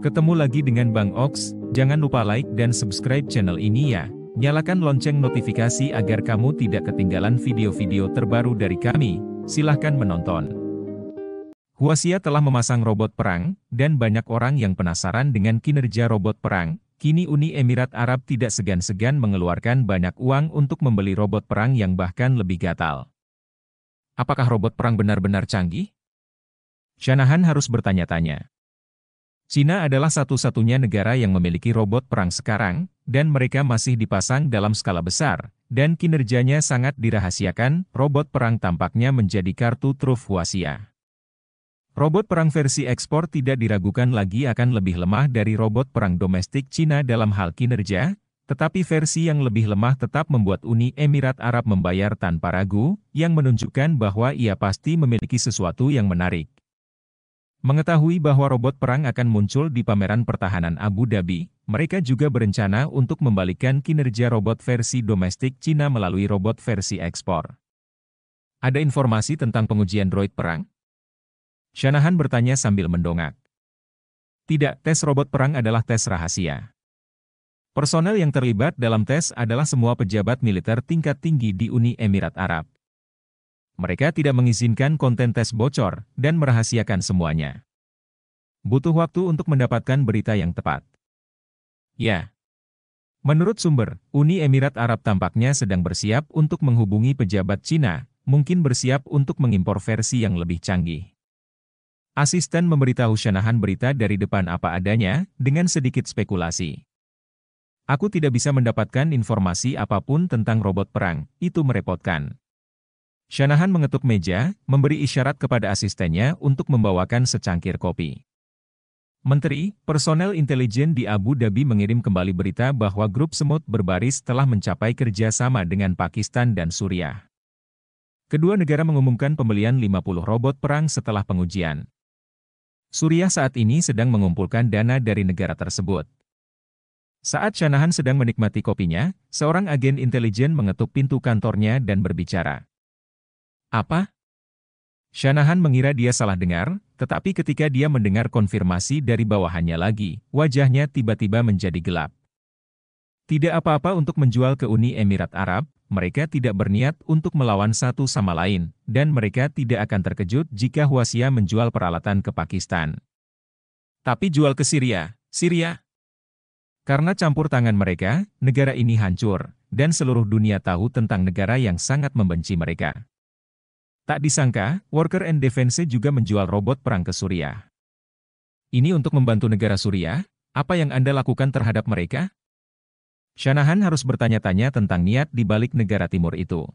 Ketemu lagi dengan Bang Ox, jangan lupa like dan subscribe channel ini ya. Nyalakan lonceng notifikasi agar kamu tidak ketinggalan video-video terbaru dari kami. Silahkan menonton. Huasia telah memasang robot perang, dan banyak orang yang penasaran dengan kinerja robot perang. Kini Uni Emirat Arab tidak segan-segan mengeluarkan banyak uang untuk membeli robot perang yang bahkan lebih gatal. Apakah robot perang benar-benar canggih? Shanahan harus bertanya-tanya. Cina adalah satu-satunya negara yang memiliki robot perang sekarang, dan mereka masih dipasang dalam skala besar, dan kinerjanya sangat dirahasiakan, robot perang tampaknya menjadi kartu truf Huasia. Robot perang versi ekspor tidak diragukan lagi akan lebih lemah dari robot perang domestik Cina dalam hal kinerja, tetapi versi yang lebih lemah tetap membuat Uni Emirat Arab membayar tanpa ragu, yang menunjukkan bahwa ia pasti memiliki sesuatu yang menarik. Mengetahui bahwa robot perang akan muncul di pameran pertahanan Abu Dhabi, mereka juga berencana untuk membalikkan kinerja robot versi domestik Cina melalui robot versi ekspor. Ada informasi tentang pengujian droid perang? Shanahan bertanya sambil mendongak. Tidak, tes robot perang adalah tes rahasia. Personel yang terlibat dalam tes adalah semua pejabat militer tingkat tinggi di Uni Emirat Arab. Mereka tidak mengizinkan konten tes bocor dan merahasiakan semuanya. Butuh waktu untuk mendapatkan berita yang tepat. Ya. Menurut sumber, Uni Emirat Arab tampaknya sedang bersiap untuk menghubungi pejabat Cina, mungkin bersiap untuk mengimpor versi yang lebih canggih. Asisten memberitahu Shanahan berita dari depan apa adanya, dengan sedikit spekulasi. Aku tidak bisa mendapatkan informasi apapun tentang robot perang, itu merepotkan. Shanahan mengetuk meja, memberi isyarat kepada asistennya untuk membawakan secangkir kopi. Menteri, personel intelijen di Abu Dhabi mengirim kembali berita bahwa grup semut berbaris telah mencapai kerjasama dengan Pakistan dan Suriah. Kedua negara mengumumkan pembelian 50 robot perang setelah pengujian. Suriah saat ini sedang mengumpulkan dana dari negara tersebut. Saat Shanahan sedang menikmati kopinya, seorang agen intelijen mengetuk pintu kantornya dan berbicara. Apa? Shanahan mengira dia salah dengar, tetapi ketika dia mendengar konfirmasi dari bawahannya lagi, wajahnya tiba-tiba menjadi gelap. Tidak apa-apa untuk menjual ke Uni Emirat Arab, mereka tidak berniat untuk melawan satu sama lain, dan mereka tidak akan terkejut jika Huasia menjual peralatan ke Pakistan. Tapi jual ke Syria, Syria. Karena campur tangan mereka, negara ini hancur, dan seluruh dunia tahu tentang negara yang sangat membenci mereka. Tak disangka, Worker and Defense juga menjual robot perang ke Suriah. Ini untuk membantu negara Suriah, apa yang Anda lakukan terhadap mereka? Shanahan harus bertanya-tanya tentang niat di balik negara timur itu.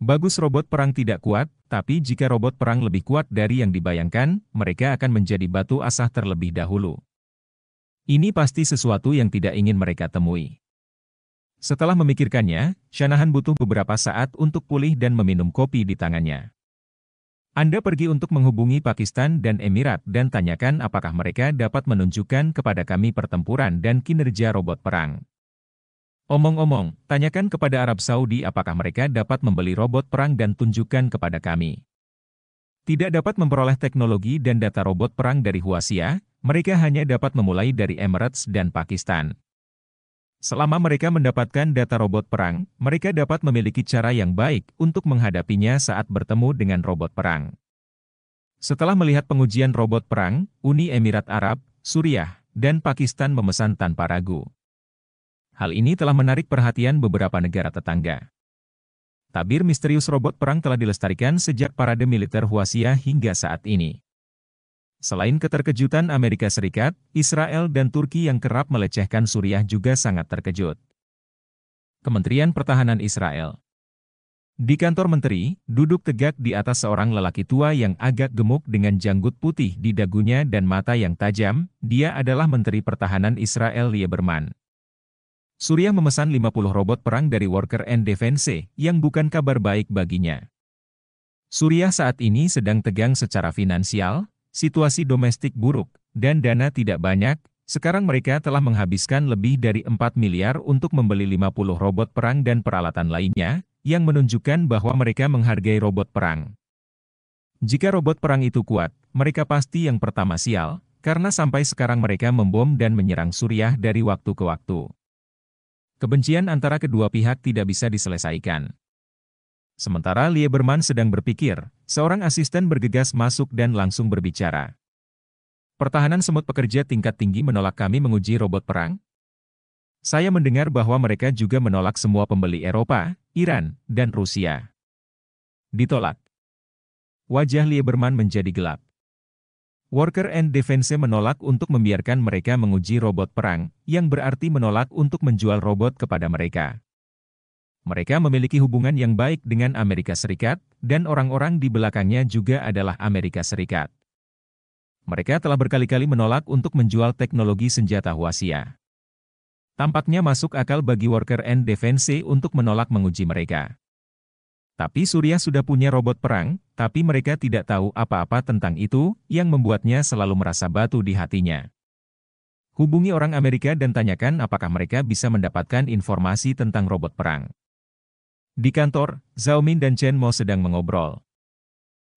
Bagus robot perang tidak kuat, tapi jika robot perang lebih kuat dari yang dibayangkan, mereka akan menjadi batu asah terlebih dahulu. Ini pasti sesuatu yang tidak ingin mereka temui. Setelah memikirkannya, Shanahan butuh beberapa saat untuk pulih dan meminum kopi di tangannya. Anda pergi untuk menghubungi Pakistan dan Emirat dan tanyakan apakah mereka dapat menunjukkan kepada kami pertempuran dan kinerja robot perang. Omong-omong, tanyakan kepada Arab Saudi apakah mereka dapat membeli robot perang dan tunjukkan kepada kami. Tidak dapat memperoleh teknologi dan data robot perang dari Huasia, mereka hanya dapat memulai dari Emirates dan Pakistan. Selama mereka mendapatkan data robot perang, mereka dapat memiliki cara yang baik untuk menghadapinya saat bertemu dengan robot perang. Setelah melihat pengujian robot perang, Uni Emirat Arab, Suriah, dan Pakistan memesan tanpa ragu. Hal ini telah menarik perhatian beberapa negara tetangga. Tabir misterius robot perang telah dilestarikan sejak parade militer Huasia hingga saat ini. Selain keterkejutan Amerika Serikat, Israel dan Turki yang kerap melecehkan Suriah juga sangat terkejut. Kementerian Pertahanan Israel Di kantor menteri, duduk tegak di atas seorang lelaki tua yang agak gemuk dengan janggut putih di dagunya dan mata yang tajam, dia adalah Menteri Pertahanan Israel Lieberman. Suriah memesan 50 robot perang dari Worker and Defense, yang bukan kabar baik baginya. Suriah saat ini sedang tegang secara finansial, situasi domestik buruk, dan dana tidak banyak, sekarang mereka telah menghabiskan lebih dari 4 miliar untuk membeli 50 robot perang dan peralatan lainnya, yang menunjukkan bahwa mereka menghargai robot perang. Jika robot perang itu kuat, mereka pasti yang pertama sial, karena sampai sekarang mereka membom dan menyerang Suriah dari waktu ke waktu. Kebencian antara kedua pihak tidak bisa diselesaikan. Sementara Lieberman sedang berpikir, seorang asisten bergegas masuk dan langsung berbicara. Pertahanan semut pekerja tingkat tinggi menolak kami menguji robot perang? Saya mendengar bahwa mereka juga menolak semua pembeli Eropa, Iran, dan Rusia. Ditolak. Wajah Lieberman menjadi gelap. Worker and Defense menolak untuk membiarkan mereka menguji robot perang, yang berarti menolak untuk menjual robot kepada mereka. Mereka memiliki hubungan yang baik dengan Amerika Serikat, dan orang-orang di belakangnya juga adalah Amerika Serikat. Mereka telah berkali-kali menolak untuk menjual teknologi senjata Huasia. Tampaknya masuk akal bagi Worker and Defense untuk menolak menguji mereka. Tapi Surya sudah punya robot perang, tapi mereka tidak tahu apa-apa tentang itu, yang membuatnya selalu merasa batu di hatinya. Hubungi orang Amerika dan tanyakan apakah mereka bisa mendapatkan informasi tentang robot perang. Di kantor, Zhao Min dan Chen Mo sedang mengobrol.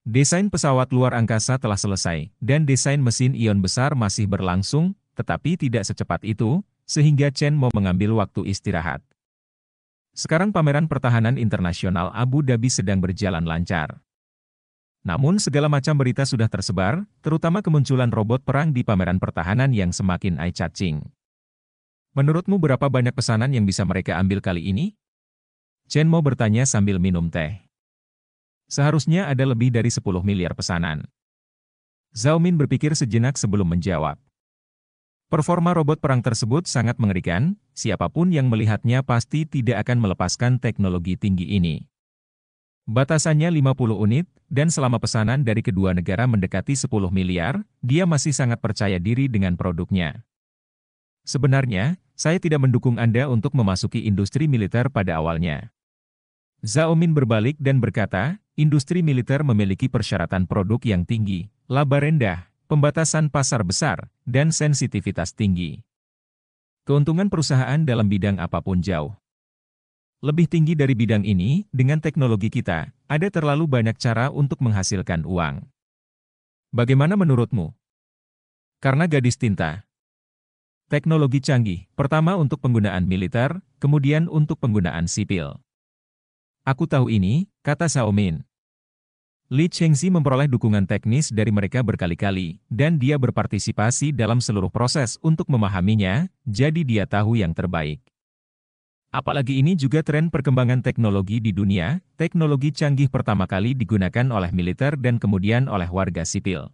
Desain pesawat luar angkasa telah selesai, dan desain mesin ion besar masih berlangsung, tetapi tidak secepat itu, sehingga Chen Mo mengambil waktu istirahat. Sekarang pameran pertahanan internasional Abu Dhabi sedang berjalan lancar. Namun segala macam berita sudah tersebar, terutama kemunculan robot perang di pameran pertahanan yang semakin eye-catching. Menurutmu berapa banyak pesanan yang bisa mereka ambil kali ini? Chen Mo bertanya sambil minum teh. Seharusnya ada lebih dari 10 miliar pesanan. Zhao Min berpikir sejenak sebelum menjawab. Performa robot perang tersebut sangat mengerikan, siapapun yang melihatnya pasti tidak akan melepaskan teknologi tinggi ini. Batasannya 50 unit, dan selama pesanan dari kedua negara mendekati 10 miliar, dia masih sangat percaya diri dengan produknya. Sebenarnya, saya tidak mendukung Anda untuk memasuki industri militer pada awalnya. Zaomin berbalik dan berkata, industri militer memiliki persyaratan produk yang tinggi, laba rendah, pembatasan pasar besar, dan sensitivitas tinggi. Keuntungan perusahaan dalam bidang apapun jauh. Lebih tinggi dari bidang ini, dengan teknologi kita, ada terlalu banyak cara untuk menghasilkan uang. Bagaimana menurutmu? Karena gadis tinta. Teknologi canggih, pertama untuk penggunaan militer, kemudian untuk penggunaan sipil. Aku tahu ini, kata Xiaomin. Li Chengzi memperoleh dukungan teknis dari mereka berkali-kali, dan dia berpartisipasi dalam seluruh proses untuk memahaminya, jadi dia tahu yang terbaik. Apalagi ini juga tren perkembangan teknologi di dunia, teknologi canggih pertama kali digunakan oleh militer dan kemudian oleh warga sipil.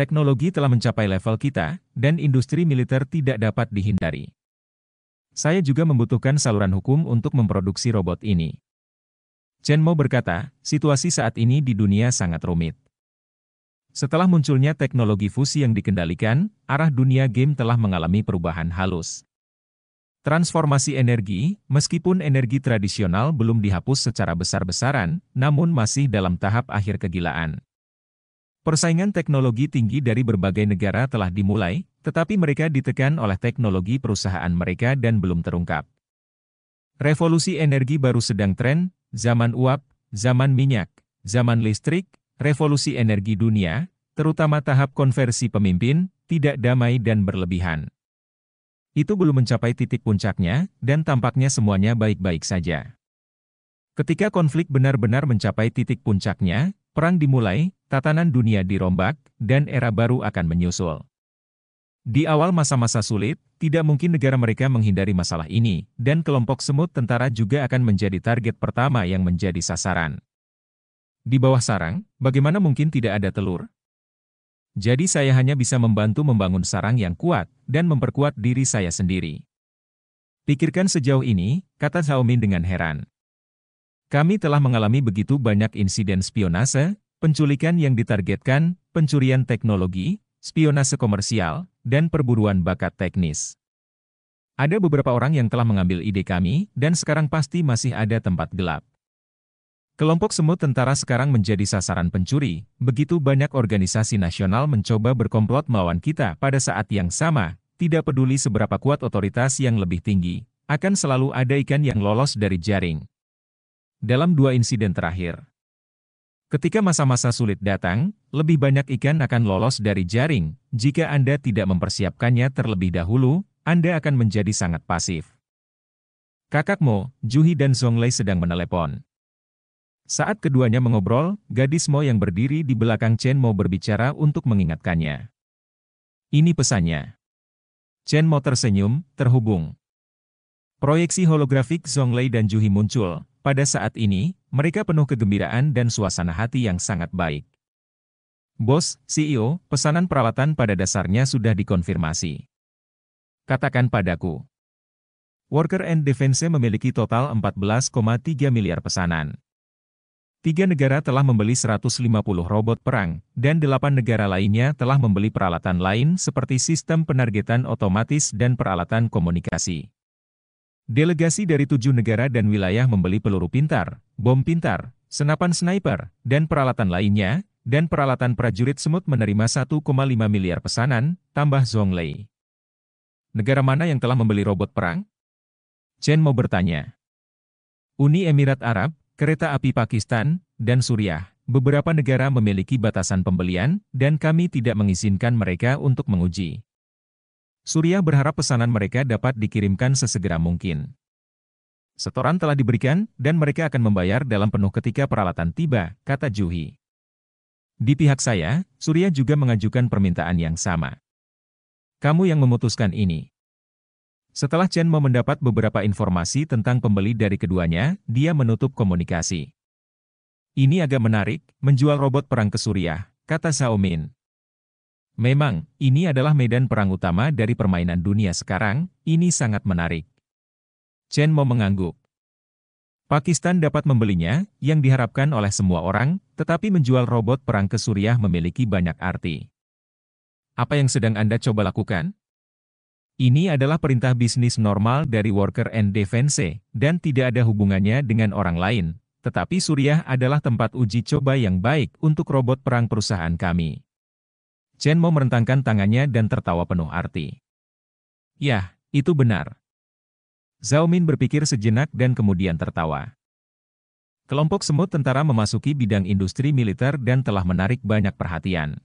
Teknologi telah mencapai level kita, dan industri militer tidak dapat dihindari. Saya juga membutuhkan saluran hukum untuk memproduksi robot ini. Chen Mo berkata, situasi saat ini di dunia sangat rumit. Setelah munculnya teknologi fusi yang dikendalikan, arah dunia game telah mengalami perubahan halus. Transformasi energi, meskipun energi tradisional belum dihapus secara besar-besaran, namun masih dalam tahap akhir kegilaan. Persaingan teknologi tinggi dari berbagai negara telah dimulai, tetapi mereka ditekan oleh teknologi perusahaan mereka dan belum terungkap. Revolusi energi baru sedang tren, zaman uap, zaman minyak, zaman listrik, revolusi energi dunia, terutama tahap konversi pemimpin, tidak damai dan berlebihan. Itu belum mencapai titik puncaknya, dan tampaknya semuanya baik-baik saja. Ketika konflik benar-benar mencapai titik puncaknya, perang dimulai, tatanan dunia dirombak, dan era baru akan menyusul. Di awal masa-masa sulit, tidak mungkin negara mereka menghindari masalah ini, dan kelompok semut tentara juga akan menjadi target pertama yang menjadi sasaran. Di bawah sarang, bagaimana mungkin tidak ada telur? Jadi saya hanya bisa membantu membangun sarang yang kuat, dan memperkuat diri saya sendiri. Pikirkan sejauh ini, kata Xiaomin dengan heran. Kami telah mengalami begitu banyak insiden spionase, penculikan yang ditargetkan, pencurian teknologi, spionase komersial, dan perburuan bakat teknis. Ada beberapa orang yang telah mengambil ide kami, dan sekarang pasti masih ada tempat gelap. Kelompok semut tentara sekarang menjadi sasaran pencuri, begitu banyak organisasi nasional mencoba berkomplot melawan kita pada saat yang sama, tidak peduli seberapa kuat otoritas yang lebih tinggi, akan selalu ada ikan yang lolos dari jaring. Dalam dua insiden terakhir, Ketika masa-masa sulit datang, lebih banyak ikan akan lolos dari jaring. Jika Anda tidak mempersiapkannya terlebih dahulu, Anda akan menjadi sangat pasif. Kakak Mo, Juhi dan Zonglei sedang menelepon. Saat keduanya mengobrol, gadis Mo yang berdiri di belakang Chen Mo berbicara untuk mengingatkannya. Ini pesannya. Chen Mo tersenyum, terhubung. Proyeksi holografik Zonglei dan Juhi muncul. Pada saat ini, mereka penuh kegembiraan dan suasana hati yang sangat baik. Bos, CEO, pesanan peralatan pada dasarnya sudah dikonfirmasi. Katakan padaku. Worker and Defense memiliki total 14,3 miliar pesanan. Tiga negara telah membeli 150 robot perang, dan delapan negara lainnya telah membeli peralatan lain seperti sistem penargetan otomatis dan peralatan komunikasi. Delegasi dari tujuh negara dan wilayah membeli peluru pintar, bom pintar, senapan sniper, dan peralatan lainnya, dan peralatan prajurit semut menerima 1,5 miliar pesanan, tambah Zhonglei. Negara mana yang telah membeli robot perang? Chen mau bertanya. Uni Emirat Arab, kereta api Pakistan, dan Suriah, beberapa negara memiliki batasan pembelian, dan kami tidak mengizinkan mereka untuk menguji. Suriah berharap pesanan mereka dapat dikirimkan sesegera mungkin. Setoran telah diberikan, dan mereka akan membayar dalam penuh ketika peralatan tiba, kata Juhi. Di pihak saya, Surya juga mengajukan permintaan yang sama. Kamu yang memutuskan ini. Setelah Chen mau mendapat beberapa informasi tentang pembeli dari keduanya, dia menutup komunikasi. Ini agak menarik, menjual robot perang ke Suriah, kata Xiaomin. Memang, ini adalah medan perang utama dari permainan dunia sekarang, ini sangat menarik. Chen Mo mengangguk. Pakistan dapat membelinya, yang diharapkan oleh semua orang, tetapi menjual robot perang ke Suriah memiliki banyak arti. Apa yang sedang Anda coba lakukan? Ini adalah perintah bisnis normal dari Worker and Defense, dan tidak ada hubungannya dengan orang lain, tetapi Suriah adalah tempat uji coba yang baik untuk robot perang perusahaan kami. Chen Mo merentangkan tangannya dan tertawa penuh arti. Yah, itu benar. Zhao Min berpikir sejenak dan kemudian tertawa. Kelompok semut tentara memasuki bidang industri militer dan telah menarik banyak perhatian.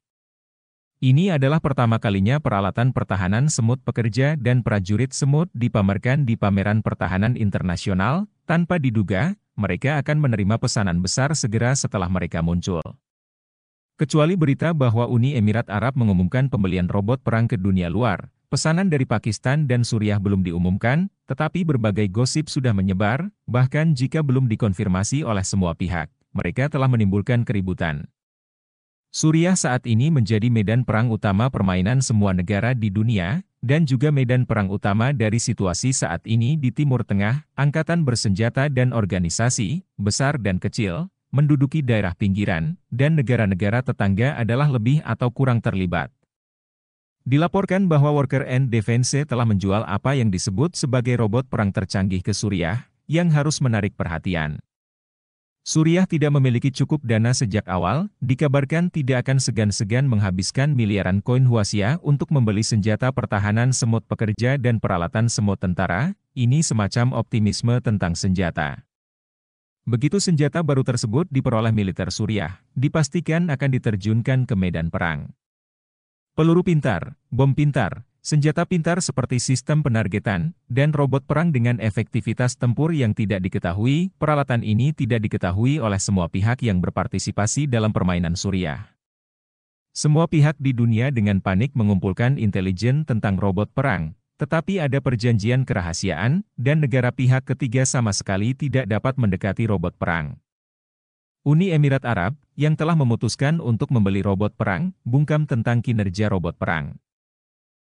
Ini adalah pertama kalinya peralatan pertahanan semut pekerja dan prajurit semut dipamerkan di pameran pertahanan internasional, tanpa diduga, mereka akan menerima pesanan besar segera setelah mereka muncul. Kecuali berita bahwa Uni Emirat Arab mengumumkan pembelian robot perang ke dunia luar, Pesanan dari Pakistan dan Suriah belum diumumkan, tetapi berbagai gosip sudah menyebar, bahkan jika belum dikonfirmasi oleh semua pihak, mereka telah menimbulkan keributan. Suriah saat ini menjadi medan perang utama permainan semua negara di dunia, dan juga medan perang utama dari situasi saat ini di Timur Tengah, angkatan bersenjata dan organisasi, besar dan kecil, menduduki daerah pinggiran, dan negara-negara tetangga adalah lebih atau kurang terlibat. Dilaporkan bahwa Worker and Defense telah menjual apa yang disebut sebagai robot perang tercanggih ke Suriah, yang harus menarik perhatian. Suriah tidak memiliki cukup dana sejak awal, dikabarkan tidak akan segan-segan menghabiskan miliaran koin Huasia untuk membeli senjata pertahanan semut pekerja dan peralatan semut tentara, ini semacam optimisme tentang senjata. Begitu senjata baru tersebut diperoleh militer Suriah, dipastikan akan diterjunkan ke medan perang. Peluru pintar, bom pintar, senjata pintar seperti sistem penargetan, dan robot perang dengan efektivitas tempur yang tidak diketahui, peralatan ini tidak diketahui oleh semua pihak yang berpartisipasi dalam permainan Suriah. Semua pihak di dunia dengan panik mengumpulkan intelijen tentang robot perang, tetapi ada perjanjian kerahasiaan, dan negara pihak ketiga sama sekali tidak dapat mendekati robot perang. Uni Emirat Arab, yang telah memutuskan untuk membeli robot perang, bungkam tentang kinerja robot perang.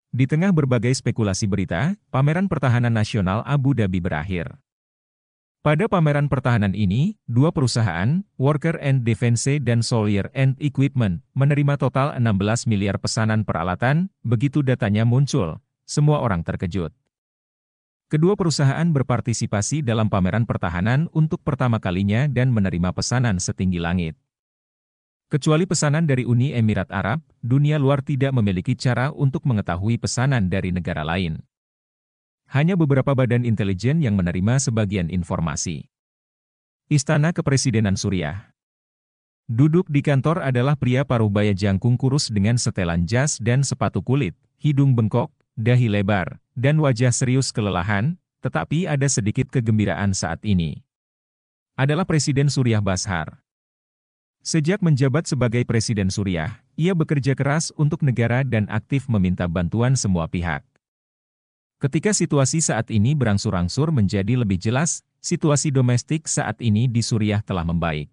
Di tengah berbagai spekulasi berita, pameran pertahanan nasional Abu Dhabi berakhir. Pada pameran pertahanan ini, dua perusahaan, Worker and Defense dan Solier and Equipment, menerima total 16 miliar pesanan peralatan, begitu datanya muncul, semua orang terkejut. Kedua perusahaan berpartisipasi dalam pameran pertahanan untuk pertama kalinya dan menerima pesanan setinggi langit. Kecuali pesanan dari Uni Emirat Arab, dunia luar tidak memiliki cara untuk mengetahui pesanan dari negara lain. Hanya beberapa badan intelijen yang menerima sebagian informasi. Istana Kepresidenan Suriah Duduk di kantor adalah pria parubaya jangkung kurus dengan setelan jas dan sepatu kulit, hidung bengkok, dahi lebar, dan wajah serius kelelahan, tetapi ada sedikit kegembiraan saat ini. Adalah Presiden Suriah Bashar. Sejak menjabat sebagai Presiden Suriah, ia bekerja keras untuk negara dan aktif meminta bantuan semua pihak. Ketika situasi saat ini berangsur-angsur menjadi lebih jelas, situasi domestik saat ini di Suriah telah membaik.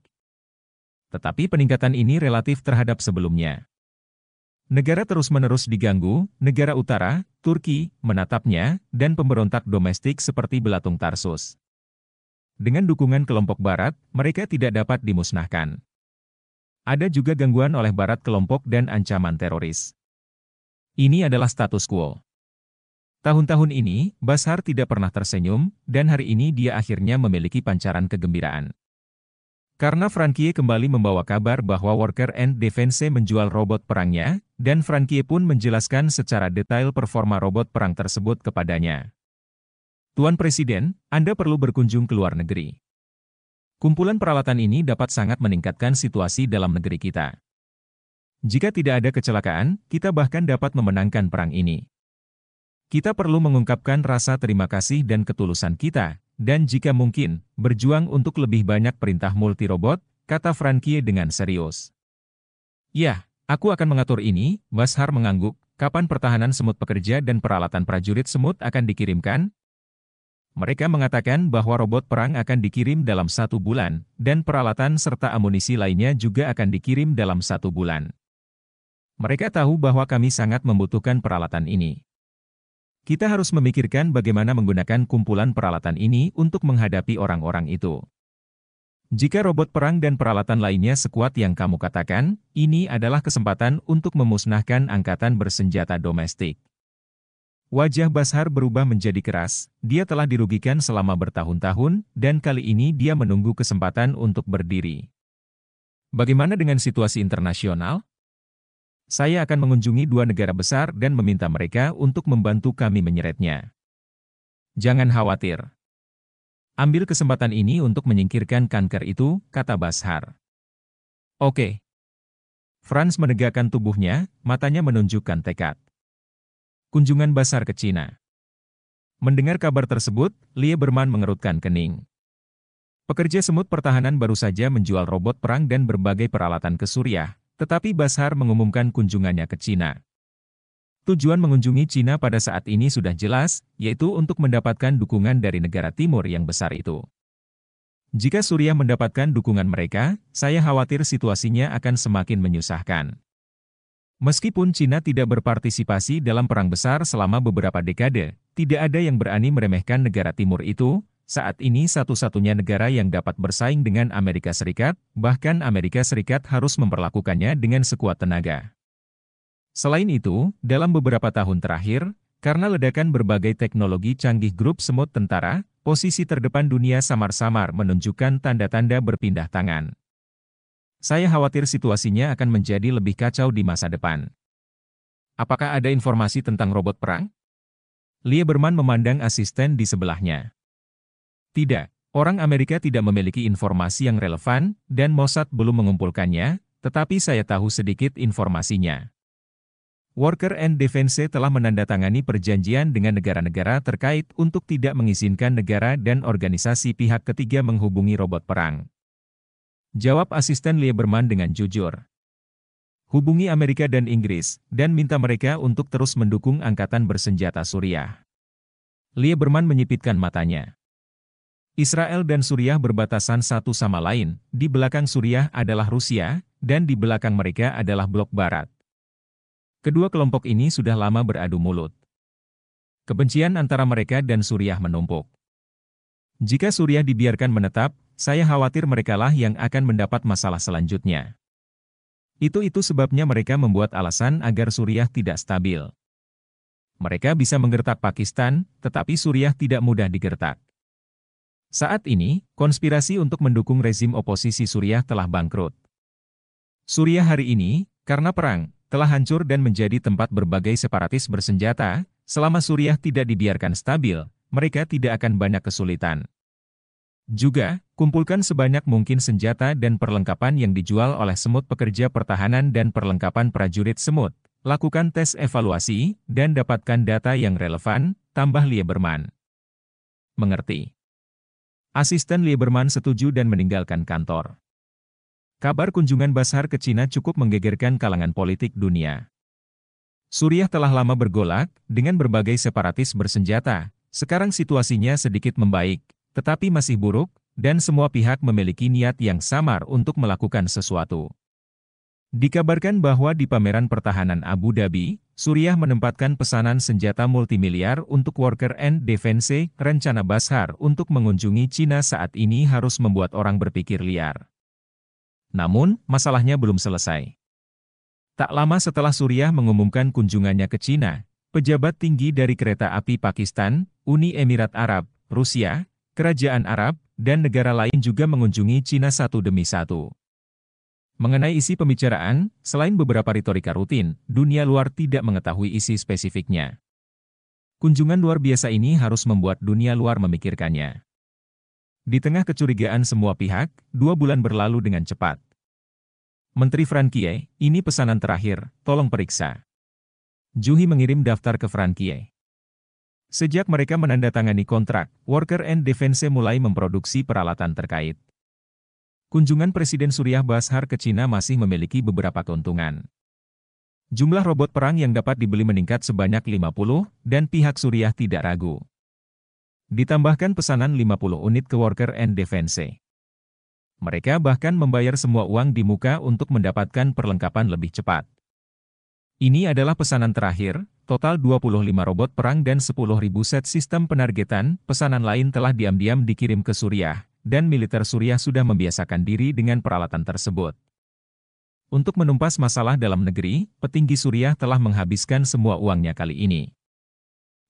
Tetapi peningkatan ini relatif terhadap sebelumnya. Negara terus-menerus diganggu, negara utara, Turki, menatapnya, dan pemberontak domestik seperti belatung Tarsus. Dengan dukungan kelompok barat, mereka tidak dapat dimusnahkan. Ada juga gangguan oleh barat kelompok dan ancaman teroris. Ini adalah status quo. Tahun-tahun ini, Bashar tidak pernah tersenyum, dan hari ini dia akhirnya memiliki pancaran kegembiraan. Karena Frankie kembali membawa kabar bahwa Worker and Defense menjual robot perangnya, dan Frankie pun menjelaskan secara detail performa robot perang tersebut kepadanya. Tuan Presiden, Anda perlu berkunjung ke luar negeri. Kumpulan peralatan ini dapat sangat meningkatkan situasi dalam negeri kita. Jika tidak ada kecelakaan, kita bahkan dapat memenangkan perang ini. Kita perlu mengungkapkan rasa terima kasih dan ketulusan kita, dan jika mungkin, berjuang untuk lebih banyak perintah multi robot, kata Frankie dengan serius. Yah, Aku akan mengatur ini, Washar mengangguk, kapan pertahanan semut pekerja dan peralatan prajurit semut akan dikirimkan? Mereka mengatakan bahwa robot perang akan dikirim dalam satu bulan, dan peralatan serta amunisi lainnya juga akan dikirim dalam satu bulan. Mereka tahu bahwa kami sangat membutuhkan peralatan ini. Kita harus memikirkan bagaimana menggunakan kumpulan peralatan ini untuk menghadapi orang-orang itu. Jika robot perang dan peralatan lainnya sekuat yang kamu katakan, ini adalah kesempatan untuk memusnahkan angkatan bersenjata domestik. Wajah Bashar berubah menjadi keras, dia telah dirugikan selama bertahun-tahun, dan kali ini dia menunggu kesempatan untuk berdiri. Bagaimana dengan situasi internasional? Saya akan mengunjungi dua negara besar dan meminta mereka untuk membantu kami menyeretnya. Jangan khawatir. Ambil kesempatan ini untuk menyingkirkan kanker itu, kata Bashar. Oke. Franz menegakkan tubuhnya, matanya menunjukkan tekad. Kunjungan Bashar ke Cina. Mendengar kabar tersebut, Lie Berman mengerutkan kening. Pekerja semut pertahanan baru saja menjual robot perang dan berbagai peralatan ke Suriah, tetapi Bashar mengumumkan kunjungannya ke Cina. Tujuan mengunjungi Cina pada saat ini sudah jelas, yaitu untuk mendapatkan dukungan dari negara timur yang besar itu. Jika Suriah mendapatkan dukungan mereka, saya khawatir situasinya akan semakin menyusahkan. Meskipun Cina tidak berpartisipasi dalam perang besar selama beberapa dekade, tidak ada yang berani meremehkan negara timur itu, saat ini satu-satunya negara yang dapat bersaing dengan Amerika Serikat, bahkan Amerika Serikat harus memperlakukannya dengan sekuat tenaga. Selain itu, dalam beberapa tahun terakhir, karena ledakan berbagai teknologi canggih grup semut tentara, posisi terdepan dunia samar-samar menunjukkan tanda-tanda berpindah tangan. Saya khawatir situasinya akan menjadi lebih kacau di masa depan. Apakah ada informasi tentang robot perang? Lieberman memandang asisten di sebelahnya. Tidak, orang Amerika tidak memiliki informasi yang relevan, dan Mossad belum mengumpulkannya, tetapi saya tahu sedikit informasinya. Worker and Defense e telah menandatangani perjanjian dengan negara-negara terkait untuk tidak mengizinkan negara dan organisasi pihak ketiga menghubungi robot perang. Jawab asisten Lieberman dengan jujur. Hubungi Amerika dan Inggris, dan minta mereka untuk terus mendukung angkatan bersenjata Suriah. Lieberman menyipitkan matanya. Israel dan Suriah berbatasan satu sama lain, di belakang Suriah adalah Rusia, dan di belakang mereka adalah Blok Barat. Kedua kelompok ini sudah lama beradu mulut. Kebencian antara mereka dan Suriah menumpuk. Jika Suriah dibiarkan menetap, saya khawatir merekalah yang akan mendapat masalah selanjutnya. Itu-itu sebabnya mereka membuat alasan agar Suriah tidak stabil. Mereka bisa menggertak Pakistan, tetapi Suriah tidak mudah digertak. Saat ini, konspirasi untuk mendukung rezim oposisi Suriah telah bangkrut. Suriah hari ini, karena perang, telah hancur dan menjadi tempat berbagai separatis bersenjata, selama Suriah tidak dibiarkan stabil, mereka tidak akan banyak kesulitan. Juga, kumpulkan sebanyak mungkin senjata dan perlengkapan yang dijual oleh semut pekerja pertahanan dan perlengkapan prajurit semut, lakukan tes evaluasi, dan dapatkan data yang relevan, tambah Lieberman. Mengerti. Asisten Lieberman setuju dan meninggalkan kantor. Kabar kunjungan Bashar ke Cina cukup menggegerkan kalangan politik dunia. Suriah telah lama bergolak, dengan berbagai separatis bersenjata. Sekarang situasinya sedikit membaik, tetapi masih buruk, dan semua pihak memiliki niat yang samar untuk melakukan sesuatu. Dikabarkan bahwa di pameran pertahanan Abu Dhabi, Suriah menempatkan pesanan senjata multimiliar untuk Worker and Defense, rencana Bashar untuk mengunjungi Cina saat ini harus membuat orang berpikir liar. Namun, masalahnya belum selesai. Tak lama setelah Suriah mengumumkan kunjungannya ke Cina, pejabat tinggi dari kereta api Pakistan, Uni Emirat Arab, Rusia, Kerajaan Arab, dan negara lain juga mengunjungi Cina satu demi satu. Mengenai isi pembicaraan, selain beberapa retorika rutin, dunia luar tidak mengetahui isi spesifiknya. Kunjungan luar biasa ini harus membuat dunia luar memikirkannya. Di tengah kecurigaan semua pihak, dua bulan berlalu dengan cepat. Menteri Frankie, ini pesanan terakhir, tolong periksa. Juhi mengirim daftar ke Frankie. Sejak mereka menandatangani kontrak, Worker and Defense mulai memproduksi peralatan terkait. Kunjungan Presiden Suriah Bashar ke Cina masih memiliki beberapa keuntungan. Jumlah robot perang yang dapat dibeli meningkat sebanyak 50, dan pihak Suriah tidak ragu. Ditambahkan pesanan 50 unit ke Worker and Defense. Mereka bahkan membayar semua uang di muka untuk mendapatkan perlengkapan lebih cepat. Ini adalah pesanan terakhir, total 25 robot perang dan 10.000 set sistem penargetan, pesanan lain telah diam-diam dikirim ke Suriah, dan militer Suriah sudah membiasakan diri dengan peralatan tersebut. Untuk menumpas masalah dalam negeri, petinggi Suriah telah menghabiskan semua uangnya kali ini.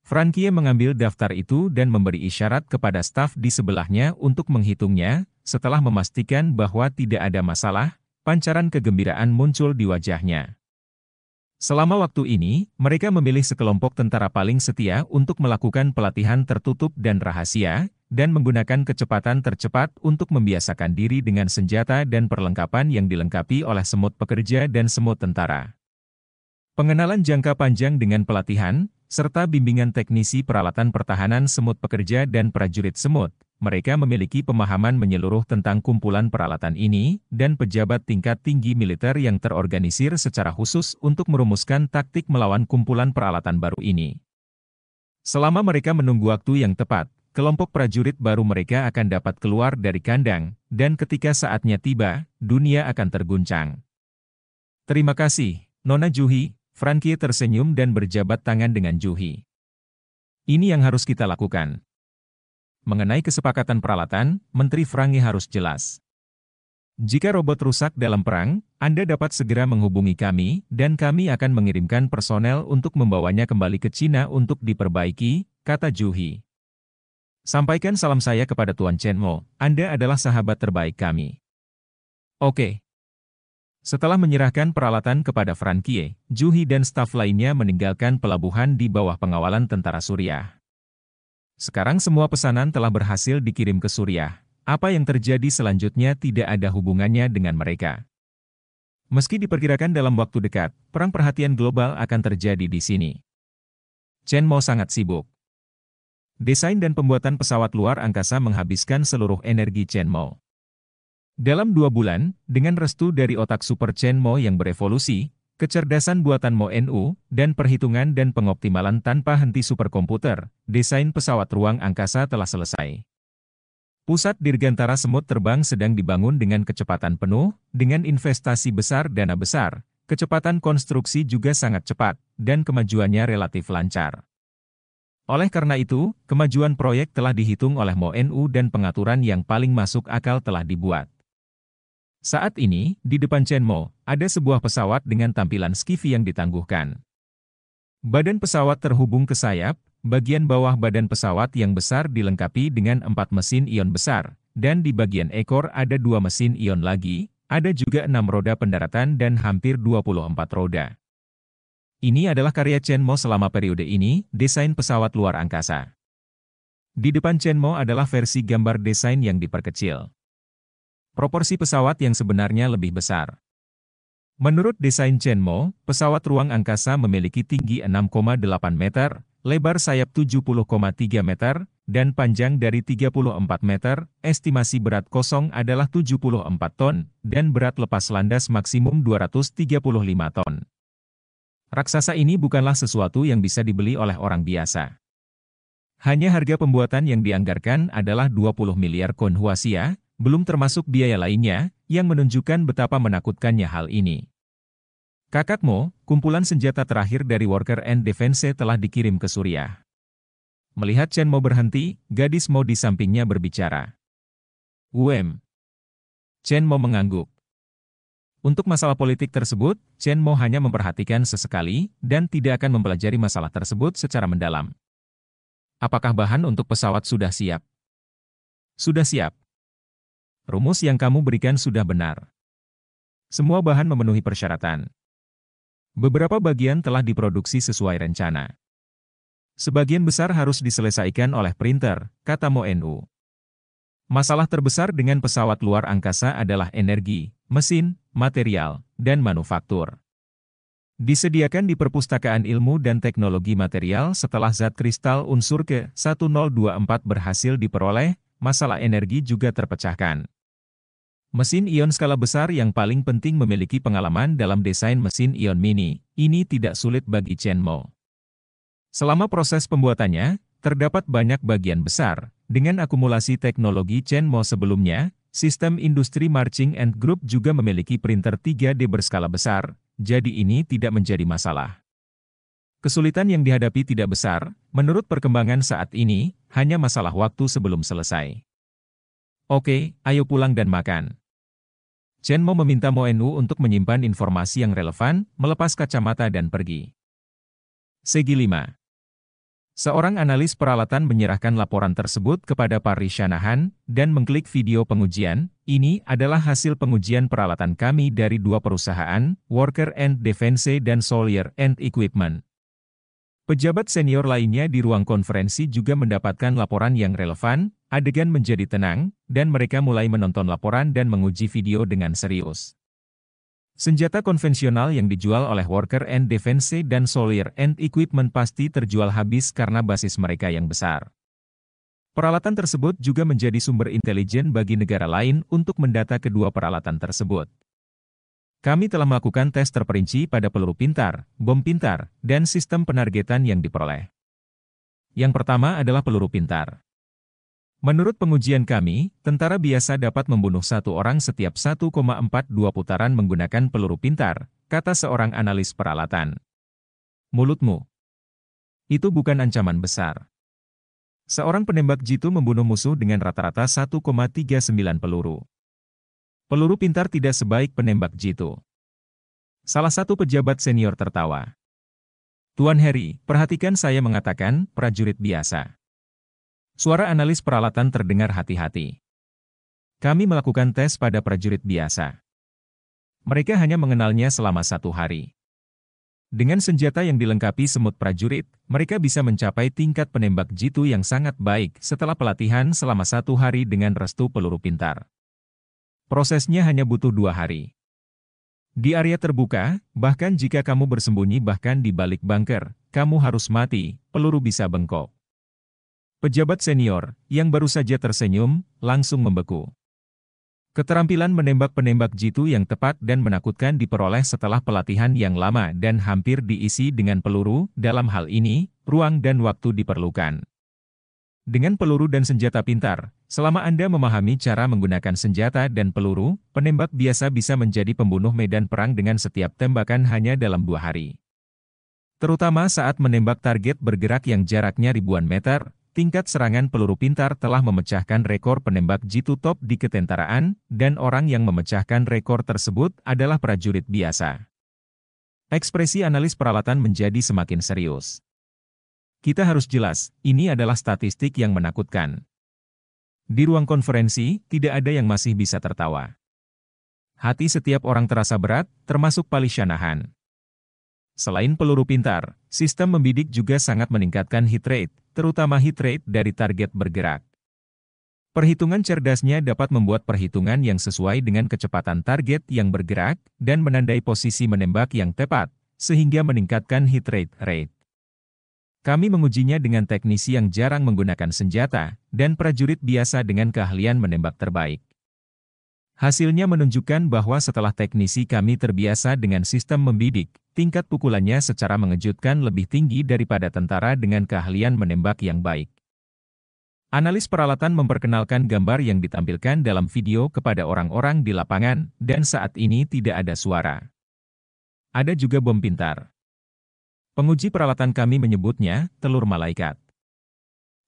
Frankie mengambil daftar itu dan memberi isyarat kepada staf di sebelahnya untuk menghitungnya, setelah memastikan bahwa tidak ada masalah, pancaran kegembiraan muncul di wajahnya. Selama waktu ini, mereka memilih sekelompok tentara paling setia untuk melakukan pelatihan tertutup dan rahasia, dan menggunakan kecepatan tercepat untuk membiasakan diri dengan senjata dan perlengkapan yang dilengkapi oleh semut pekerja dan semut tentara. Pengenalan jangka panjang dengan pelatihan, serta bimbingan teknisi peralatan pertahanan semut pekerja dan prajurit semut, mereka memiliki pemahaman menyeluruh tentang kumpulan peralatan ini, dan pejabat tingkat tinggi militer yang terorganisir secara khusus untuk merumuskan taktik melawan kumpulan peralatan baru ini. Selama mereka menunggu waktu yang tepat, kelompok prajurit baru mereka akan dapat keluar dari kandang, dan ketika saatnya tiba, dunia akan terguncang. Terima kasih, Nona Juhi, Frankie tersenyum dan berjabat tangan dengan Juhi. Ini yang harus kita lakukan. Mengenai kesepakatan peralatan, Menteri Frangi harus jelas. Jika robot rusak dalam perang, Anda dapat segera menghubungi kami, dan kami akan mengirimkan personel untuk membawanya kembali ke Cina untuk diperbaiki, kata Juhi. Sampaikan salam saya kepada Tuan Chen Mo, Anda adalah sahabat terbaik kami. Oke. Setelah menyerahkan peralatan kepada Frankie, Juhi dan staf lainnya meninggalkan pelabuhan di bawah pengawalan tentara Suriah. Sekarang semua pesanan telah berhasil dikirim ke Suriah. Apa yang terjadi selanjutnya tidak ada hubungannya dengan mereka. Meski diperkirakan dalam waktu dekat, perang perhatian global akan terjadi di sini. Chen Mo sangat sibuk. Desain dan pembuatan pesawat luar angkasa menghabiskan seluruh energi Chen Mo. Dalam dua bulan, dengan restu dari otak Super Chen Mo yang berevolusi, kecerdasan buatan Mo NU, dan perhitungan dan pengoptimalan tanpa henti superkomputer, desain pesawat ruang angkasa telah selesai. Pusat Dirgantara Semut Terbang sedang dibangun dengan kecepatan penuh, dengan investasi besar dana besar, kecepatan konstruksi juga sangat cepat, dan kemajuannya relatif lancar. Oleh karena itu, kemajuan proyek telah dihitung oleh MONU dan pengaturan yang paling masuk akal telah dibuat. Saat ini, di depan Chen Mo, ada sebuah pesawat dengan tampilan skifi yang ditangguhkan. Badan pesawat terhubung ke sayap, bagian bawah badan pesawat yang besar dilengkapi dengan empat mesin ion besar, dan di bagian ekor ada dua mesin ion lagi, ada juga enam roda pendaratan dan hampir 24 roda. Ini adalah karya Chen Mo selama periode ini, desain pesawat luar angkasa. Di depan Chen Mo adalah versi gambar desain yang diperkecil proporsi pesawat yang sebenarnya lebih besar. Menurut desain Chen Mo, pesawat ruang angkasa memiliki tinggi 6,8 meter, lebar sayap 70,3 meter, dan panjang dari 34 meter, estimasi berat kosong adalah 74 ton, dan berat lepas landas maksimum 235 ton. Raksasa ini bukanlah sesuatu yang bisa dibeli oleh orang biasa. Hanya harga pembuatan yang dianggarkan adalah 20 miliar kon belum termasuk biaya lainnya, yang menunjukkan betapa menakutkannya hal ini. Kakakmo, kumpulan senjata terakhir dari Worker and Defense telah dikirim ke Suriah. Melihat Chen Mo berhenti, gadis Mo di sampingnya berbicara. UM. Chen Mo mengangguk. Untuk masalah politik tersebut, Chen Mo hanya memperhatikan sesekali dan tidak akan mempelajari masalah tersebut secara mendalam. Apakah bahan untuk pesawat sudah siap? Sudah siap, Rumus yang kamu berikan sudah benar. Semua bahan memenuhi persyaratan. Beberapa bagian telah diproduksi sesuai rencana. Sebagian besar harus diselesaikan oleh printer, kata MoNU. Masalah terbesar dengan pesawat luar angkasa adalah energi, mesin, material, dan manufaktur. Disediakan di Perpustakaan Ilmu dan Teknologi Material setelah zat kristal unsur ke-1024 berhasil diperoleh, masalah energi juga terpecahkan. Mesin ion skala besar yang paling penting memiliki pengalaman dalam desain mesin ion mini, ini tidak sulit bagi Chen Mo. Selama proses pembuatannya, terdapat banyak bagian besar. Dengan akumulasi teknologi Chen Mo sebelumnya, sistem industri Marching and Group juga memiliki printer 3D berskala besar, jadi ini tidak menjadi masalah. Kesulitan yang dihadapi tidak besar, menurut perkembangan saat ini, hanya masalah waktu sebelum selesai. Oke, ayo pulang dan makan. Chen Mo meminta Mo Nu untuk menyimpan informasi yang relevan, melepas kacamata dan pergi. Segi 5. Seorang analis peralatan menyerahkan laporan tersebut kepada Pari Shanahan dan mengklik video pengujian. Ini adalah hasil pengujian peralatan kami dari dua perusahaan, Worker and Defense dan Solier and Equipment. Pejabat senior lainnya di ruang konferensi juga mendapatkan laporan yang relevan, adegan menjadi tenang, dan mereka mulai menonton laporan dan menguji video dengan serius. Senjata konvensional yang dijual oleh Worker and Defense dan Solar and Equipment pasti terjual habis karena basis mereka yang besar. Peralatan tersebut juga menjadi sumber intelijen bagi negara lain untuk mendata kedua peralatan tersebut. Kami telah melakukan tes terperinci pada peluru pintar, bom pintar, dan sistem penargetan yang diperoleh. Yang pertama adalah peluru pintar. Menurut pengujian kami, tentara biasa dapat membunuh satu orang setiap 1,42 putaran menggunakan peluru pintar, kata seorang analis peralatan. Mulutmu. Itu bukan ancaman besar. Seorang penembak jitu membunuh musuh dengan rata-rata 1,39 peluru. Peluru pintar tidak sebaik penembak jitu. Salah satu pejabat senior tertawa. Tuan Harry, perhatikan saya mengatakan, prajurit biasa. Suara analis peralatan terdengar hati-hati. Kami melakukan tes pada prajurit biasa. Mereka hanya mengenalnya selama satu hari. Dengan senjata yang dilengkapi semut prajurit, mereka bisa mencapai tingkat penembak jitu yang sangat baik setelah pelatihan selama satu hari dengan restu peluru pintar. Prosesnya hanya butuh dua hari. Di area terbuka, bahkan jika kamu bersembunyi bahkan di balik bunker, kamu harus mati, peluru bisa bengkok. Pejabat senior, yang baru saja tersenyum, langsung membeku. Keterampilan menembak penembak jitu yang tepat dan menakutkan diperoleh setelah pelatihan yang lama dan hampir diisi dengan peluru, dalam hal ini, ruang dan waktu diperlukan. Dengan peluru dan senjata pintar, selama Anda memahami cara menggunakan senjata dan peluru, penembak biasa bisa menjadi pembunuh medan perang dengan setiap tembakan hanya dalam dua hari. Terutama saat menembak target bergerak yang jaraknya ribuan meter, tingkat serangan peluru pintar telah memecahkan rekor penembak jitu top di ketentaraan, dan orang yang memecahkan rekor tersebut adalah prajurit biasa. Ekspresi analis peralatan menjadi semakin serius. Kita harus jelas, ini adalah statistik yang menakutkan. Di ruang konferensi, tidak ada yang masih bisa tertawa. Hati setiap orang terasa berat, termasuk Pali Shanahan. Selain peluru pintar, sistem membidik juga sangat meningkatkan hit rate, terutama hit rate dari target bergerak. Perhitungan cerdasnya dapat membuat perhitungan yang sesuai dengan kecepatan target yang bergerak dan menandai posisi menembak yang tepat, sehingga meningkatkan hit rate rate. Kami mengujinya dengan teknisi yang jarang menggunakan senjata, dan prajurit biasa dengan keahlian menembak terbaik. Hasilnya menunjukkan bahwa setelah teknisi kami terbiasa dengan sistem membidik, tingkat pukulannya secara mengejutkan lebih tinggi daripada tentara dengan keahlian menembak yang baik. Analis peralatan memperkenalkan gambar yang ditampilkan dalam video kepada orang-orang di lapangan, dan saat ini tidak ada suara. Ada juga bom pintar. Penguji peralatan kami menyebutnya telur malaikat.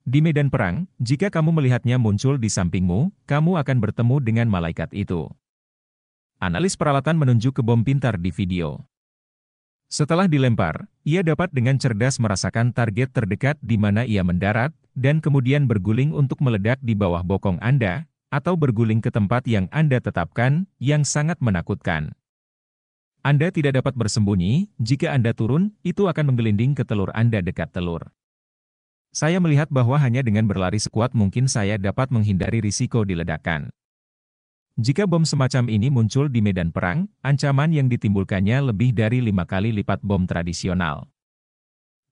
Di medan perang, jika kamu melihatnya muncul di sampingmu, kamu akan bertemu dengan malaikat itu. Analis peralatan menunjuk ke bom pintar di video. Setelah dilempar, ia dapat dengan cerdas merasakan target terdekat di mana ia mendarat, dan kemudian berguling untuk meledak di bawah bokong Anda, atau berguling ke tempat yang Anda tetapkan, yang sangat menakutkan. Anda tidak dapat bersembunyi, jika Anda turun, itu akan menggelinding ke telur Anda dekat telur. Saya melihat bahwa hanya dengan berlari sekuat mungkin saya dapat menghindari risiko diledakan. Jika bom semacam ini muncul di medan perang, ancaman yang ditimbulkannya lebih dari lima kali lipat bom tradisional.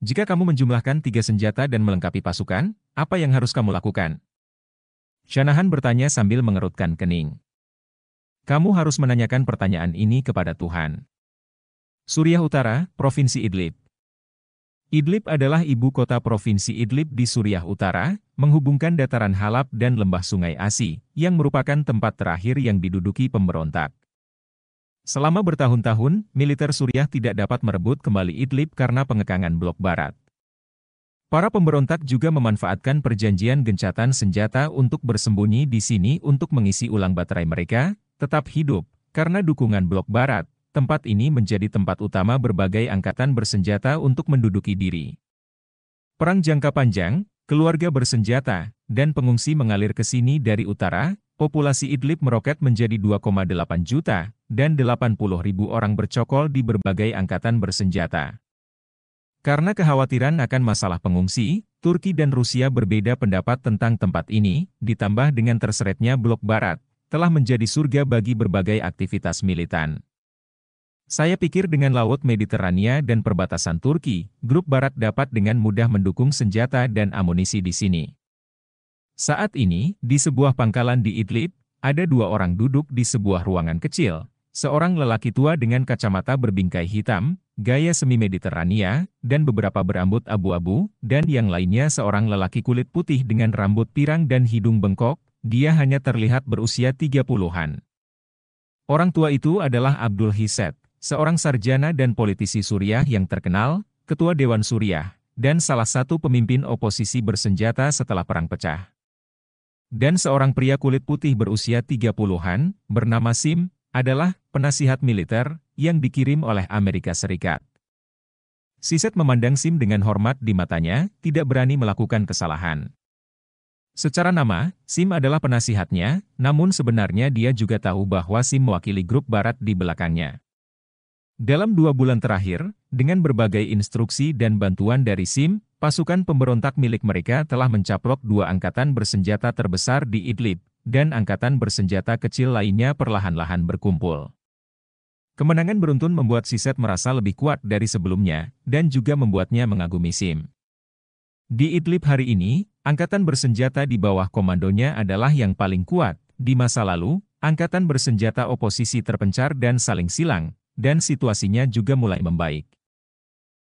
Jika kamu menjumlahkan tiga senjata dan melengkapi pasukan, apa yang harus kamu lakukan? Shanahan bertanya sambil mengerutkan kening. Kamu harus menanyakan pertanyaan ini kepada Tuhan. Suriah Utara, Provinsi Idlib Idlib adalah ibu kota Provinsi Idlib di Suriah Utara, menghubungkan dataran Halab dan lembah sungai Asi, yang merupakan tempat terakhir yang diduduki pemberontak. Selama bertahun-tahun, militer Suriah tidak dapat merebut kembali Idlib karena pengekangan Blok Barat. Para pemberontak juga memanfaatkan perjanjian gencatan senjata untuk bersembunyi di sini untuk mengisi ulang baterai mereka, tetap hidup, karena dukungan Blok Barat, tempat ini menjadi tempat utama berbagai angkatan bersenjata untuk menduduki diri. Perang jangka panjang, keluarga bersenjata, dan pengungsi mengalir ke sini dari utara, populasi Idlib meroket menjadi 2,8 juta, dan 80 ribu orang bercokol di berbagai angkatan bersenjata. Karena kekhawatiran akan masalah pengungsi, Turki dan Rusia berbeda pendapat tentang tempat ini, ditambah dengan terseretnya blok barat, telah menjadi surga bagi berbagai aktivitas militan. Saya pikir dengan Laut Mediterania dan perbatasan Turki, grup Barat dapat dengan mudah mendukung senjata dan amunisi di sini. Saat ini, di sebuah pangkalan di Idlib, ada dua orang duduk di sebuah ruangan kecil, seorang lelaki tua dengan kacamata berbingkai hitam, gaya semi-mediterania, dan beberapa berambut abu-abu, dan yang lainnya seorang lelaki kulit putih dengan rambut pirang dan hidung bengkok, dia hanya terlihat berusia 30-an. Orang tua itu adalah Abdul Hiset, seorang sarjana dan politisi Suriah yang terkenal, ketua Dewan Suriah, dan salah satu pemimpin oposisi bersenjata setelah perang pecah. Dan seorang pria kulit putih berusia 30-an, bernama Sim, adalah penasihat militer yang dikirim oleh Amerika Serikat. Siset memandang Sim dengan hormat di matanya, tidak berani melakukan kesalahan. Secara nama, Sim adalah penasihatnya, namun sebenarnya dia juga tahu bahwa Sim mewakili grup barat di belakangnya. Dalam dua bulan terakhir, dengan berbagai instruksi dan bantuan dari Sim, pasukan pemberontak milik mereka telah mencaplok dua angkatan bersenjata terbesar di Idlib, dan angkatan bersenjata kecil lainnya perlahan-lahan berkumpul. Kemenangan beruntun membuat Siset merasa lebih kuat dari sebelumnya, dan juga membuatnya mengagumi Sim. Di Idlib hari ini, Angkatan bersenjata di bawah komandonya adalah yang paling kuat. Di masa lalu, angkatan bersenjata oposisi terpencar dan saling silang, dan situasinya juga mulai membaik.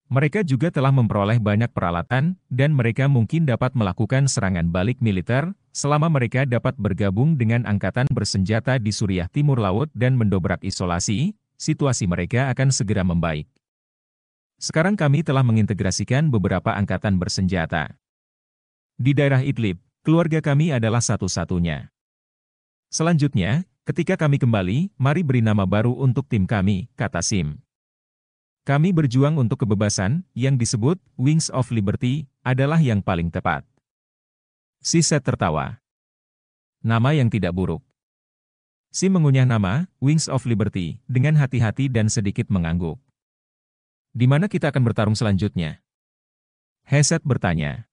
Mereka juga telah memperoleh banyak peralatan, dan mereka mungkin dapat melakukan serangan balik militer, selama mereka dapat bergabung dengan angkatan bersenjata di Suriah Timur Laut dan mendobrak isolasi, situasi mereka akan segera membaik. Sekarang kami telah mengintegrasikan beberapa angkatan bersenjata. Di daerah Idlib, keluarga kami adalah satu-satunya. Selanjutnya, ketika kami kembali, mari beri nama baru untuk tim kami, kata Sim. Kami berjuang untuk kebebasan, yang disebut Wings of Liberty, adalah yang paling tepat. Siset tertawa. Nama yang tidak buruk. Si mengunyah nama, Wings of Liberty, dengan hati-hati dan sedikit mengangguk. Di mana kita akan bertarung selanjutnya? Heset bertanya.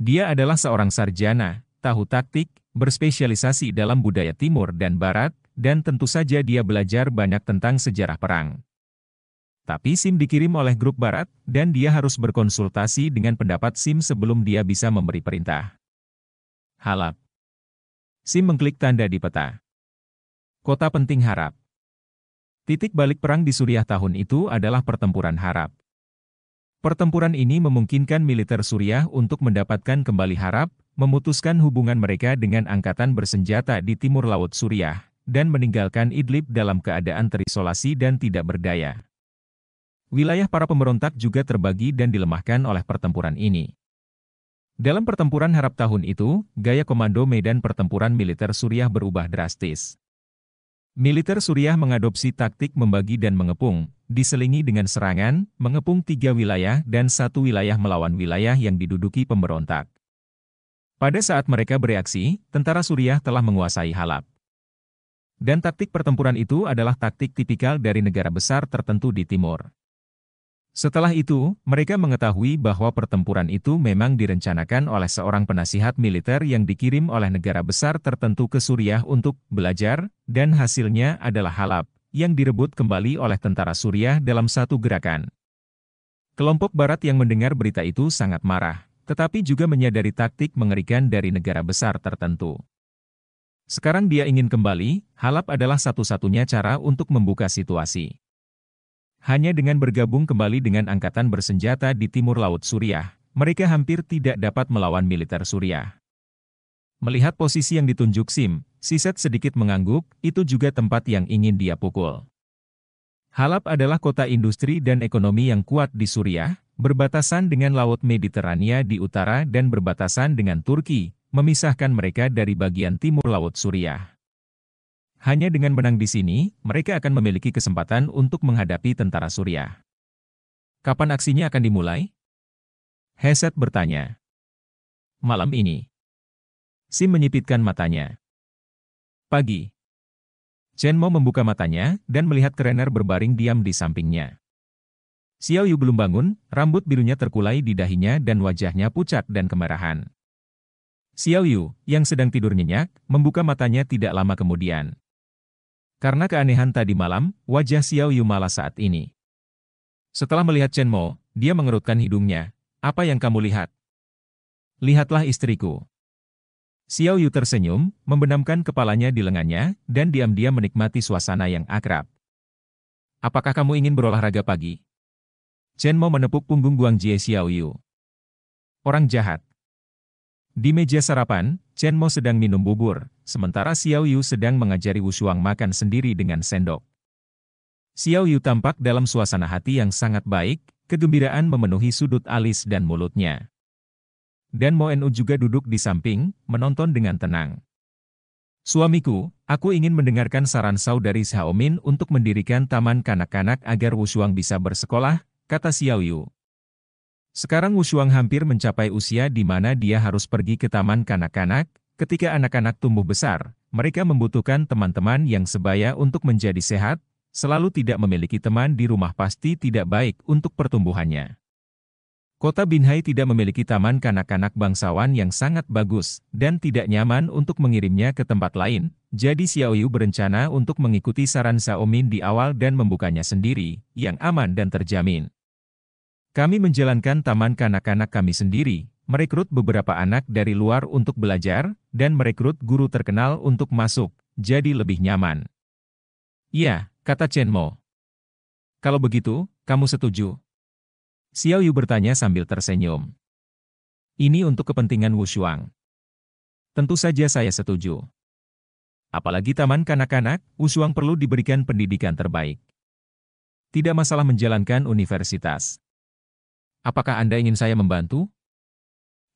Dia adalah seorang sarjana, tahu taktik, berspesialisasi dalam budaya timur dan barat, dan tentu saja dia belajar banyak tentang sejarah perang. Tapi SIM dikirim oleh grup barat, dan dia harus berkonsultasi dengan pendapat SIM sebelum dia bisa memberi perintah. Halap. SIM mengklik tanda di peta. Kota penting harap. Titik balik perang di Suriah tahun itu adalah pertempuran harap. Pertempuran ini memungkinkan militer Suriah untuk mendapatkan kembali harap, memutuskan hubungan mereka dengan angkatan bersenjata di timur laut Suriah, dan meninggalkan Idlib dalam keadaan terisolasi dan tidak berdaya. Wilayah para pemberontak juga terbagi dan dilemahkan oleh pertempuran ini. Dalam pertempuran harap tahun itu, gaya komando medan pertempuran militer Suriah berubah drastis. Militer Suriah mengadopsi taktik membagi dan mengepung, diselingi dengan serangan, mengepung tiga wilayah dan satu wilayah melawan wilayah yang diduduki pemberontak. Pada saat mereka bereaksi, tentara Suriah telah menguasai Halab. Dan taktik pertempuran itu adalah taktik tipikal dari negara besar tertentu di timur. Setelah itu, mereka mengetahui bahwa pertempuran itu memang direncanakan oleh seorang penasihat militer yang dikirim oleh negara besar tertentu ke Suriah untuk belajar, dan hasilnya adalah Halab, yang direbut kembali oleh tentara Suriah dalam satu gerakan. Kelompok Barat yang mendengar berita itu sangat marah, tetapi juga menyadari taktik mengerikan dari negara besar tertentu. Sekarang dia ingin kembali, Halap adalah satu-satunya cara untuk membuka situasi. Hanya dengan bergabung kembali dengan angkatan bersenjata di timur laut Suriah, mereka hampir tidak dapat melawan militer Suriah. Melihat posisi yang ditunjuk Sim, Siset sedikit mengangguk, itu juga tempat yang ingin dia pukul. Halab adalah kota industri dan ekonomi yang kuat di Suriah, berbatasan dengan Laut Mediterania di utara dan berbatasan dengan Turki, memisahkan mereka dari bagian timur Laut Suriah. Hanya dengan menang di sini, mereka akan memiliki kesempatan untuk menghadapi tentara Suriah. Kapan aksinya akan dimulai? Heset bertanya. Malam ini. Sim menyipitkan matanya. Pagi. Chen Mo membuka matanya dan melihat Kerener berbaring diam di sampingnya. Xiao Yu belum bangun, rambut birunya terkulai di dahinya dan wajahnya pucat dan kemarahan. Xiao Yu, yang sedang tidur nyenyak, membuka matanya tidak lama kemudian. Karena keanehan tadi malam, wajah Xiao Yu malah saat ini. Setelah melihat Chen Mo, dia mengerutkan hidungnya. Apa yang kamu lihat? Lihatlah istriku. Xiao Yu tersenyum, membenamkan kepalanya di lengannya, dan diam-diam menikmati suasana yang akrab. Apakah kamu ingin berolahraga pagi? Chen Mo menepuk punggung Guang Jie Xiao Yu. Orang jahat. Di meja sarapan, Chen Mo sedang minum bubur, sementara Xiao Yu sedang mengajari Wu Shuang makan sendiri dengan sendok. Xiao Yu tampak dalam suasana hati yang sangat baik, kegembiraan memenuhi sudut alis dan mulutnya dan Mo Nu juga duduk di samping, menonton dengan tenang. Suamiku, aku ingin mendengarkan saran saudari Xiaomin untuk mendirikan taman kanak-kanak agar Wushuang bisa bersekolah, kata Xiaoyu. Sekarang Wushuang hampir mencapai usia di mana dia harus pergi ke taman kanak-kanak, ketika anak-anak tumbuh besar, mereka membutuhkan teman-teman yang sebaya untuk menjadi sehat, selalu tidak memiliki teman di rumah pasti tidak baik untuk pertumbuhannya. Kota Binhai tidak memiliki taman kanak-kanak bangsawan yang sangat bagus, dan tidak nyaman untuk mengirimnya ke tempat lain, jadi Xiaoyu berencana untuk mengikuti saran Min di awal dan membukanya sendiri, yang aman dan terjamin. Kami menjalankan taman kanak-kanak kami sendiri, merekrut beberapa anak dari luar untuk belajar, dan merekrut guru terkenal untuk masuk, jadi lebih nyaman. Ya, kata Chen Mo. Kalau begitu, kamu setuju? Xiao Yu bertanya sambil tersenyum. Ini untuk kepentingan Wu Shuang. Tentu saja saya setuju. Apalagi taman kanak-kanak, Wu Shuang perlu diberikan pendidikan terbaik. Tidak masalah menjalankan universitas. Apakah Anda ingin saya membantu?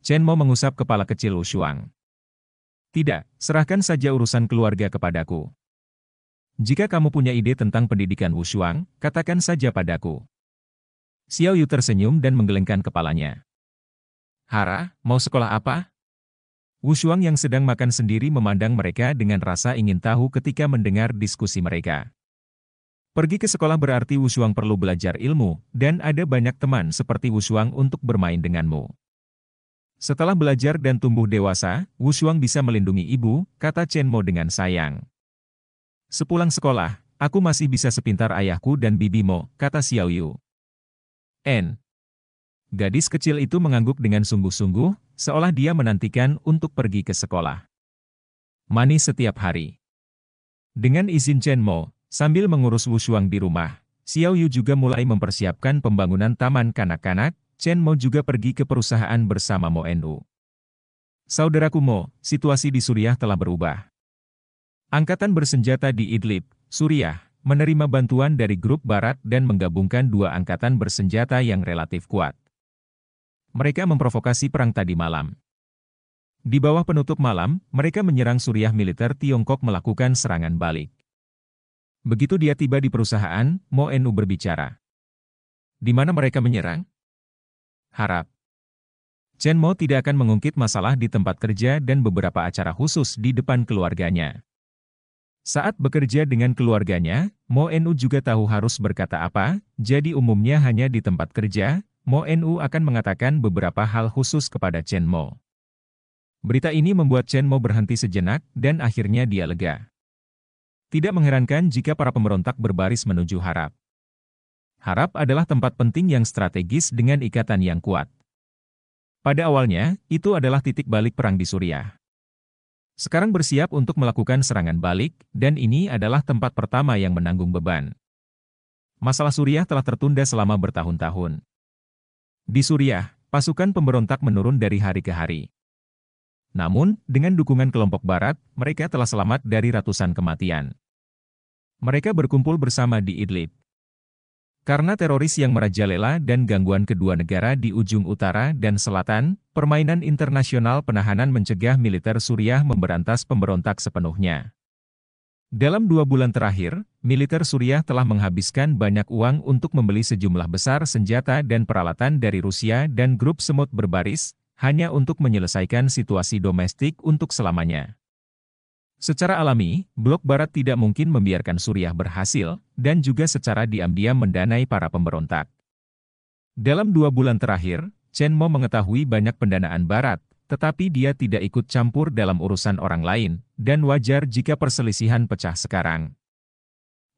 Chen Mo mengusap kepala kecil Wu Shuang. Tidak, serahkan saja urusan keluarga kepadaku. Jika kamu punya ide tentang pendidikan Wu Shuang, katakan saja padaku. Xiao Yu tersenyum dan menggelengkan kepalanya. Hara, mau sekolah apa? Wu Shuang yang sedang makan sendiri memandang mereka dengan rasa ingin tahu ketika mendengar diskusi mereka. Pergi ke sekolah berarti Wu Shuang perlu belajar ilmu, dan ada banyak teman seperti Wu Shuang untuk bermain denganmu. Setelah belajar dan tumbuh dewasa, Wu Shuang bisa melindungi ibu, kata Chen Mo dengan sayang. Sepulang sekolah, aku masih bisa sepintar ayahku dan bibimu, kata Xiao Yu. N. Gadis kecil itu mengangguk dengan sungguh-sungguh, seolah dia menantikan untuk pergi ke sekolah. Mani setiap hari. Dengan izin Chen Mo, sambil mengurus Wushuang di rumah, Xiao Yu juga mulai mempersiapkan pembangunan taman kanak-kanak, Chen Mo juga pergi ke perusahaan bersama Mo Nu. Saudaraku Mo, situasi di Suriah telah berubah. Angkatan bersenjata di Idlib, Suriah, menerima bantuan dari grup barat dan menggabungkan dua angkatan bersenjata yang relatif kuat. Mereka memprovokasi perang tadi malam. Di bawah penutup malam, mereka menyerang Suriah militer Tiongkok melakukan serangan balik. Begitu dia tiba di perusahaan, Mo Enu berbicara. Di mana mereka menyerang? Harap. Chen Mo tidak akan mengungkit masalah di tempat kerja dan beberapa acara khusus di depan keluarganya. Saat bekerja dengan keluarganya, Mo Nu juga tahu harus berkata apa, jadi umumnya hanya di tempat kerja, Mo Nu akan mengatakan beberapa hal khusus kepada Chen Mo. Berita ini membuat Chen Mo berhenti sejenak, dan akhirnya dia lega. Tidak mengherankan jika para pemberontak berbaris menuju harap. Harap adalah tempat penting yang strategis dengan ikatan yang kuat. Pada awalnya, itu adalah titik balik perang di Suriah. Sekarang bersiap untuk melakukan serangan balik, dan ini adalah tempat pertama yang menanggung beban. Masalah Suriah telah tertunda selama bertahun-tahun. Di Suriah, pasukan pemberontak menurun dari hari ke hari. Namun, dengan dukungan kelompok barat, mereka telah selamat dari ratusan kematian. Mereka berkumpul bersama di Idlib, karena teroris yang merajalela dan gangguan kedua negara di ujung utara dan selatan, permainan internasional penahanan mencegah militer Suriah memberantas pemberontak sepenuhnya. Dalam dua bulan terakhir, militer Suriah telah menghabiskan banyak uang untuk membeli sejumlah besar senjata dan peralatan dari Rusia dan grup semut berbaris, hanya untuk menyelesaikan situasi domestik untuk selamanya. Secara alami, Blok Barat tidak mungkin membiarkan Suriah berhasil, dan juga secara diam-diam mendanai para pemberontak. Dalam dua bulan terakhir, Chen Mo mengetahui banyak pendanaan Barat, tetapi dia tidak ikut campur dalam urusan orang lain, dan wajar jika perselisihan pecah sekarang.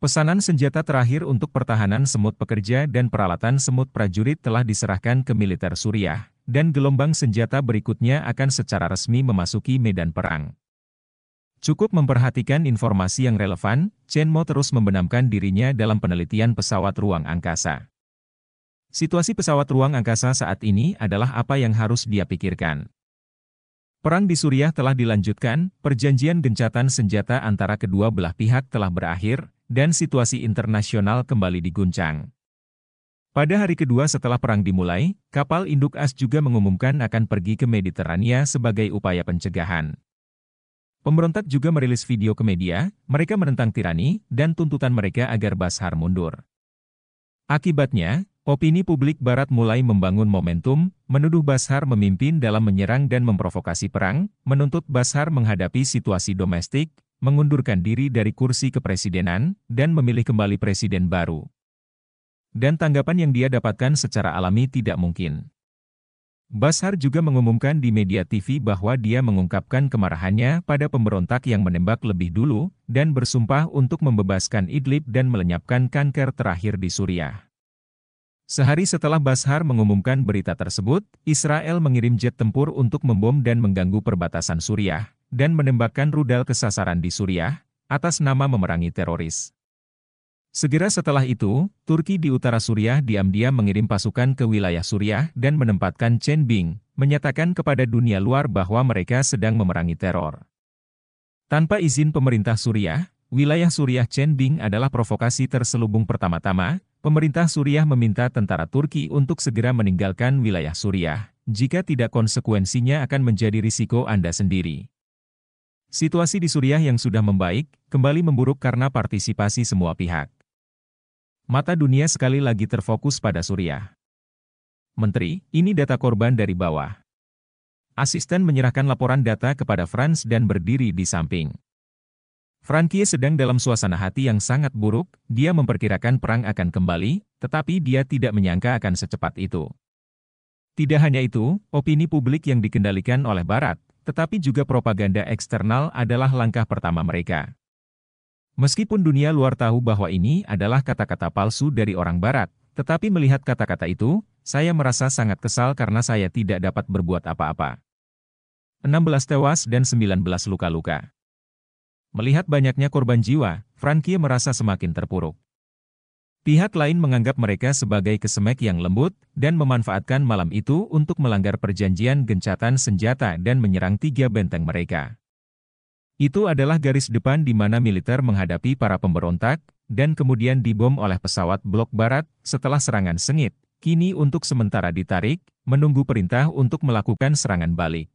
Pesanan senjata terakhir untuk pertahanan semut pekerja dan peralatan semut prajurit telah diserahkan ke militer Suriah, dan gelombang senjata berikutnya akan secara resmi memasuki medan perang. Cukup memperhatikan informasi yang relevan, Chen Mo terus membenamkan dirinya dalam penelitian pesawat ruang angkasa. Situasi pesawat ruang angkasa saat ini adalah apa yang harus dia pikirkan. Perang di Suriah telah dilanjutkan, perjanjian gencatan senjata antara kedua belah pihak telah berakhir, dan situasi internasional kembali diguncang. Pada hari kedua setelah perang dimulai, kapal induk As juga mengumumkan akan pergi ke Mediterania sebagai upaya pencegahan. Pemberontak juga merilis video ke media, mereka menentang tirani, dan tuntutan mereka agar Bashar mundur. Akibatnya, opini publik Barat mulai membangun momentum, menuduh Bashar memimpin dalam menyerang dan memprovokasi perang, menuntut Bashar menghadapi situasi domestik, mengundurkan diri dari kursi kepresidenan, dan memilih kembali presiden baru. Dan tanggapan yang dia dapatkan secara alami tidak mungkin. Bashar juga mengumumkan di media TV bahwa dia mengungkapkan kemarahannya pada pemberontak yang menembak lebih dulu, dan bersumpah untuk membebaskan Idlib dan melenyapkan kanker terakhir di Suriah. Sehari setelah Bashar mengumumkan berita tersebut, Israel mengirim jet tempur untuk membom dan mengganggu perbatasan Suriah, dan menembakkan rudal kesasaran di Suriah, atas nama memerangi teroris. Segera setelah itu, Turki di utara Suriah diam-diam mengirim pasukan ke wilayah Suriah dan menempatkan Chen Bing, menyatakan kepada dunia luar bahwa mereka sedang memerangi teror. Tanpa izin pemerintah Suriah, wilayah Suriah Chen Bing adalah provokasi terselubung pertama-tama, pemerintah Suriah meminta tentara Turki untuk segera meninggalkan wilayah Suriah, jika tidak konsekuensinya akan menjadi risiko Anda sendiri. Situasi di Suriah yang sudah membaik, kembali memburuk karena partisipasi semua pihak. Mata dunia sekali lagi terfokus pada Suriah. Menteri, ini data korban dari bawah. Asisten menyerahkan laporan data kepada Franz dan berdiri di samping. Frankie sedang dalam suasana hati yang sangat buruk, dia memperkirakan perang akan kembali, tetapi dia tidak menyangka akan secepat itu. Tidak hanya itu, opini publik yang dikendalikan oleh Barat, tetapi juga propaganda eksternal adalah langkah pertama mereka. Meskipun dunia luar tahu bahwa ini adalah kata-kata palsu dari orang barat, tetapi melihat kata-kata itu, saya merasa sangat kesal karena saya tidak dapat berbuat apa-apa. 16 tewas dan 19 luka-luka. Melihat banyaknya korban jiwa, Frankie merasa semakin terpuruk. Pihak lain menganggap mereka sebagai kesemek yang lembut, dan memanfaatkan malam itu untuk melanggar perjanjian gencatan senjata dan menyerang tiga benteng mereka. Itu adalah garis depan di mana militer menghadapi para pemberontak, dan kemudian dibom oleh pesawat blok barat setelah serangan sengit. Kini untuk sementara ditarik, menunggu perintah untuk melakukan serangan balik.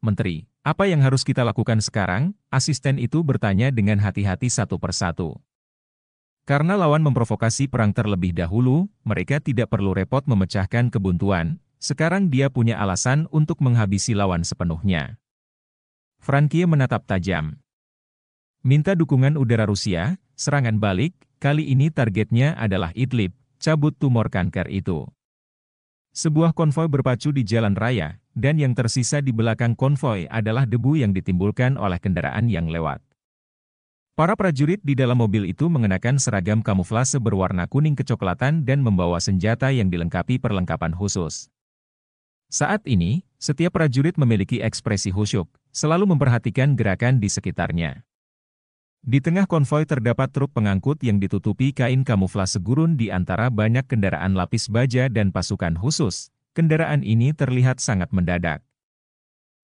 Menteri, apa yang harus kita lakukan sekarang? Asisten itu bertanya dengan hati-hati satu persatu. Karena lawan memprovokasi perang terlebih dahulu, mereka tidak perlu repot memecahkan kebuntuan. Sekarang dia punya alasan untuk menghabisi lawan sepenuhnya. Frankie menatap tajam. Minta dukungan udara Rusia, serangan balik, kali ini targetnya adalah Idlib, cabut tumor kanker itu. Sebuah konvoi berpacu di jalan raya, dan yang tersisa di belakang konvoi adalah debu yang ditimbulkan oleh kendaraan yang lewat. Para prajurit di dalam mobil itu mengenakan seragam kamuflase berwarna kuning kecoklatan dan membawa senjata yang dilengkapi perlengkapan khusus. Saat ini, setiap prajurit memiliki ekspresi khusyuk, selalu memperhatikan gerakan di sekitarnya. Di tengah konvoi terdapat truk pengangkut yang ditutupi kain kamuflase gurun di antara banyak kendaraan lapis baja dan pasukan khusus. Kendaraan ini terlihat sangat mendadak.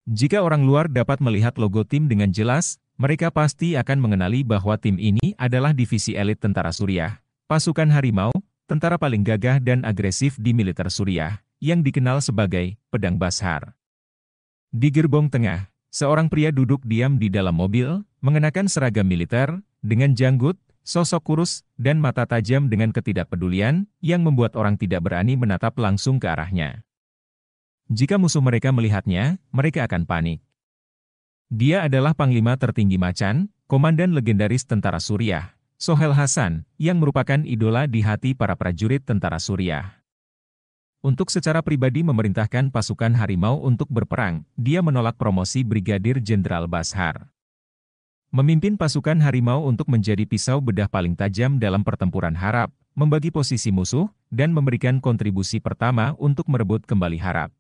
Jika orang luar dapat melihat logo tim dengan jelas, mereka pasti akan mengenali bahwa tim ini adalah divisi elit tentara Suriah, pasukan harimau, tentara paling gagah dan agresif di militer Suriah, yang dikenal sebagai Pedang Bashar. Di gerbong tengah, Seorang pria duduk diam di dalam mobil, mengenakan seragam militer, dengan janggut, sosok kurus, dan mata tajam dengan ketidakpedulian, yang membuat orang tidak berani menatap langsung ke arahnya. Jika musuh mereka melihatnya, mereka akan panik. Dia adalah panglima tertinggi macan, komandan legendaris tentara Suriah, Sohel Hasan, yang merupakan idola di hati para prajurit tentara Suriah. Untuk secara pribadi memerintahkan pasukan harimau untuk berperang, dia menolak promosi Brigadir Jenderal Bashar. Memimpin pasukan harimau untuk menjadi pisau bedah paling tajam dalam pertempuran harap, membagi posisi musuh, dan memberikan kontribusi pertama untuk merebut kembali harap.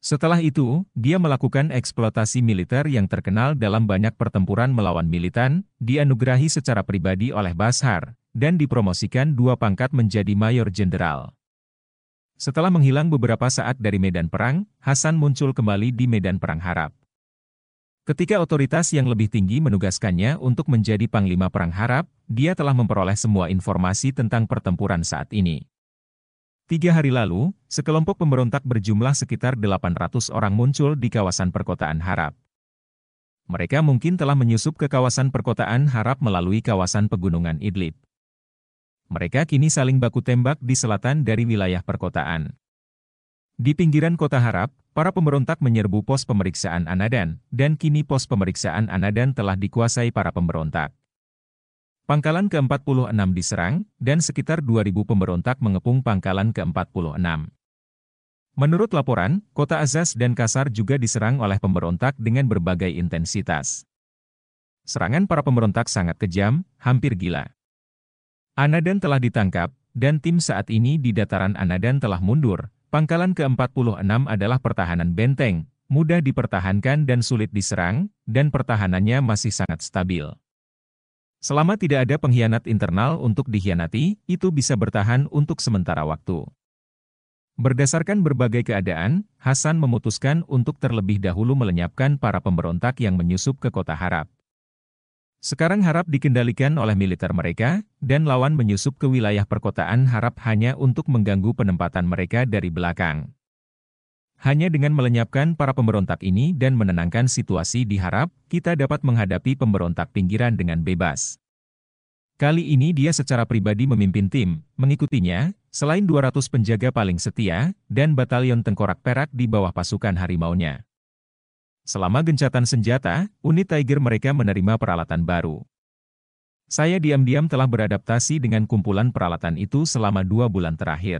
Setelah itu, dia melakukan eksploitasi militer yang terkenal dalam banyak pertempuran melawan militan, dianugerahi secara pribadi oleh Bashar, dan dipromosikan dua pangkat menjadi mayor jenderal. Setelah menghilang beberapa saat dari medan perang, Hasan muncul kembali di medan perang Harap. Ketika otoritas yang lebih tinggi menugaskannya untuk menjadi Panglima Perang Harap, dia telah memperoleh semua informasi tentang pertempuran saat ini. Tiga hari lalu, sekelompok pemberontak berjumlah sekitar 800 orang muncul di kawasan perkotaan Harap. Mereka mungkin telah menyusup ke kawasan perkotaan Harap melalui kawasan pegunungan Idlib mereka kini saling baku tembak di selatan dari wilayah perkotaan. Di pinggiran kota Harap, para pemberontak menyerbu pos pemeriksaan Anadan, dan kini pos pemeriksaan Anadan telah dikuasai para pemberontak. Pangkalan ke-46 diserang, dan sekitar 2.000 pemberontak mengepung pangkalan ke-46. Menurut laporan, kota Azaz dan Kasar juga diserang oleh pemberontak dengan berbagai intensitas. Serangan para pemberontak sangat kejam, hampir gila. Anadan telah ditangkap, dan tim saat ini di dataran Anadan telah mundur. Pangkalan ke-46 adalah pertahanan benteng, mudah dipertahankan dan sulit diserang, dan pertahanannya masih sangat stabil. Selama tidak ada pengkhianat internal untuk dikhianati, itu bisa bertahan untuk sementara waktu. Berdasarkan berbagai keadaan, Hasan memutuskan untuk terlebih dahulu melenyapkan para pemberontak yang menyusup ke kota Harap. Sekarang harap dikendalikan oleh militer mereka, dan lawan menyusup ke wilayah perkotaan harap hanya untuk mengganggu penempatan mereka dari belakang. Hanya dengan melenyapkan para pemberontak ini dan menenangkan situasi diharap, kita dapat menghadapi pemberontak pinggiran dengan bebas. Kali ini dia secara pribadi memimpin tim, mengikutinya, selain 200 penjaga paling setia, dan batalion tengkorak perak di bawah pasukan harimaunya. Selama gencatan senjata, unit Tiger mereka menerima peralatan baru. Saya diam-diam telah beradaptasi dengan kumpulan peralatan itu selama dua bulan terakhir.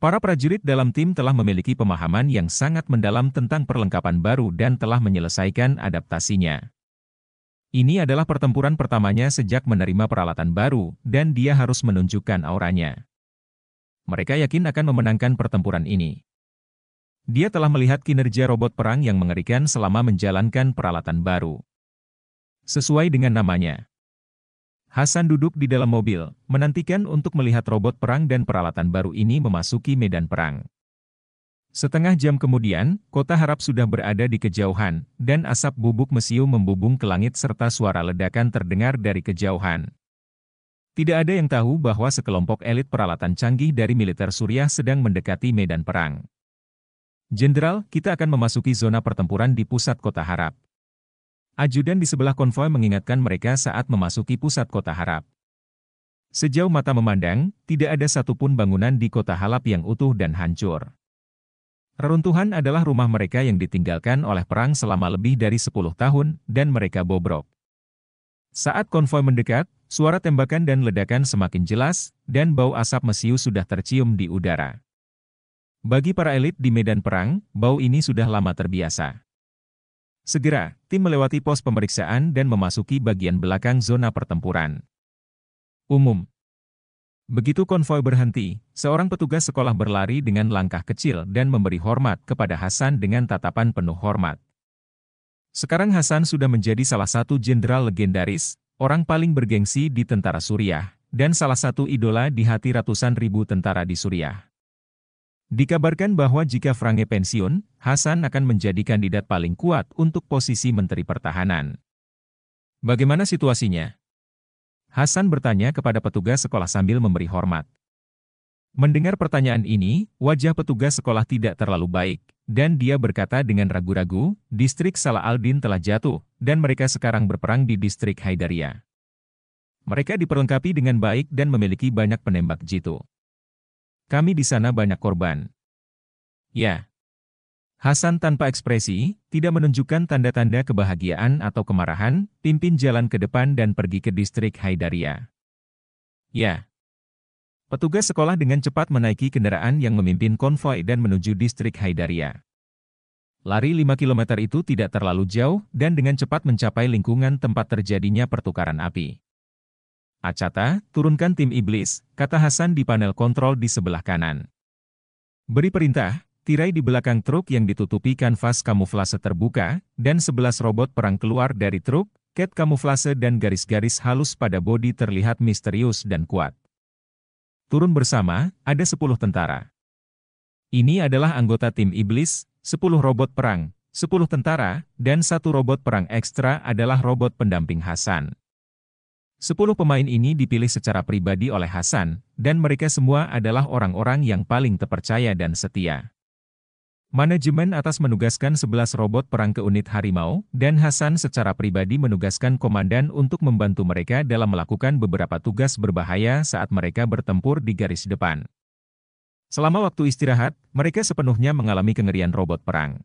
Para prajurit dalam tim telah memiliki pemahaman yang sangat mendalam tentang perlengkapan baru dan telah menyelesaikan adaptasinya. Ini adalah pertempuran pertamanya sejak menerima peralatan baru, dan dia harus menunjukkan auranya. Mereka yakin akan memenangkan pertempuran ini. Dia telah melihat kinerja robot perang yang mengerikan selama menjalankan peralatan baru. Sesuai dengan namanya, Hasan duduk di dalam mobil, menantikan untuk melihat robot perang dan peralatan baru ini memasuki medan perang. Setengah jam kemudian, kota harap sudah berada di kejauhan, dan asap bubuk mesiu membubung ke langit serta suara ledakan terdengar dari kejauhan. Tidak ada yang tahu bahwa sekelompok elit peralatan canggih dari militer Suriah sedang mendekati medan perang. Jenderal, kita akan memasuki zona pertempuran di pusat kota harap. Ajudan di sebelah konvoi mengingatkan mereka saat memasuki pusat kota harap. Sejauh mata memandang, tidak ada satupun bangunan di kota Halap yang utuh dan hancur. Reruntuhan adalah rumah mereka yang ditinggalkan oleh perang selama lebih dari 10 tahun, dan mereka bobrok. Saat konvoi mendekat, suara tembakan dan ledakan semakin jelas, dan bau asap mesiu sudah tercium di udara. Bagi para elit di medan perang, bau ini sudah lama terbiasa. Segera, tim melewati pos pemeriksaan dan memasuki bagian belakang zona pertempuran. Umum. Begitu konvoi berhenti, seorang petugas sekolah berlari dengan langkah kecil dan memberi hormat kepada Hasan dengan tatapan penuh hormat. Sekarang Hasan sudah menjadi salah satu jenderal legendaris, orang paling bergengsi di tentara Suriah, dan salah satu idola di hati ratusan ribu tentara di Suriah. Dikabarkan bahwa jika Frange pensiun, Hasan akan menjadi kandidat paling kuat untuk posisi Menteri Pertahanan. Bagaimana situasinya? Hasan bertanya kepada petugas sekolah sambil memberi hormat. Mendengar pertanyaan ini, wajah petugas sekolah tidak terlalu baik, dan dia berkata dengan ragu-ragu, distrik Salah Aldin telah jatuh, dan mereka sekarang berperang di distrik Haidaria. Mereka diperlengkapi dengan baik dan memiliki banyak penembak jitu. Kami di sana banyak korban. Ya. Hasan tanpa ekspresi, tidak menunjukkan tanda-tanda kebahagiaan atau kemarahan, pimpin jalan ke depan dan pergi ke distrik Haidaria. Ya. Petugas sekolah dengan cepat menaiki kendaraan yang memimpin konvoi dan menuju distrik Haidaria. Lari 5 km itu tidak terlalu jauh dan dengan cepat mencapai lingkungan tempat terjadinya pertukaran api. Acata, turunkan tim iblis, kata Hasan di panel kontrol di sebelah kanan. Beri perintah, tirai di belakang truk yang ditutupi kanvas kamuflase terbuka, dan 11 robot perang keluar dari truk, cat kamuflase dan garis-garis halus pada bodi terlihat misterius dan kuat. Turun bersama, ada 10 tentara. Ini adalah anggota tim iblis, sepuluh robot perang, sepuluh tentara, dan satu robot perang ekstra adalah robot pendamping Hasan. Sepuluh pemain ini dipilih secara pribadi oleh Hasan, dan mereka semua adalah orang-orang yang paling terpercaya dan setia. Manajemen atas menugaskan 11 robot perang ke unit harimau, dan Hasan secara pribadi menugaskan komandan untuk membantu mereka dalam melakukan beberapa tugas berbahaya saat mereka bertempur di garis depan. Selama waktu istirahat, mereka sepenuhnya mengalami kengerian robot perang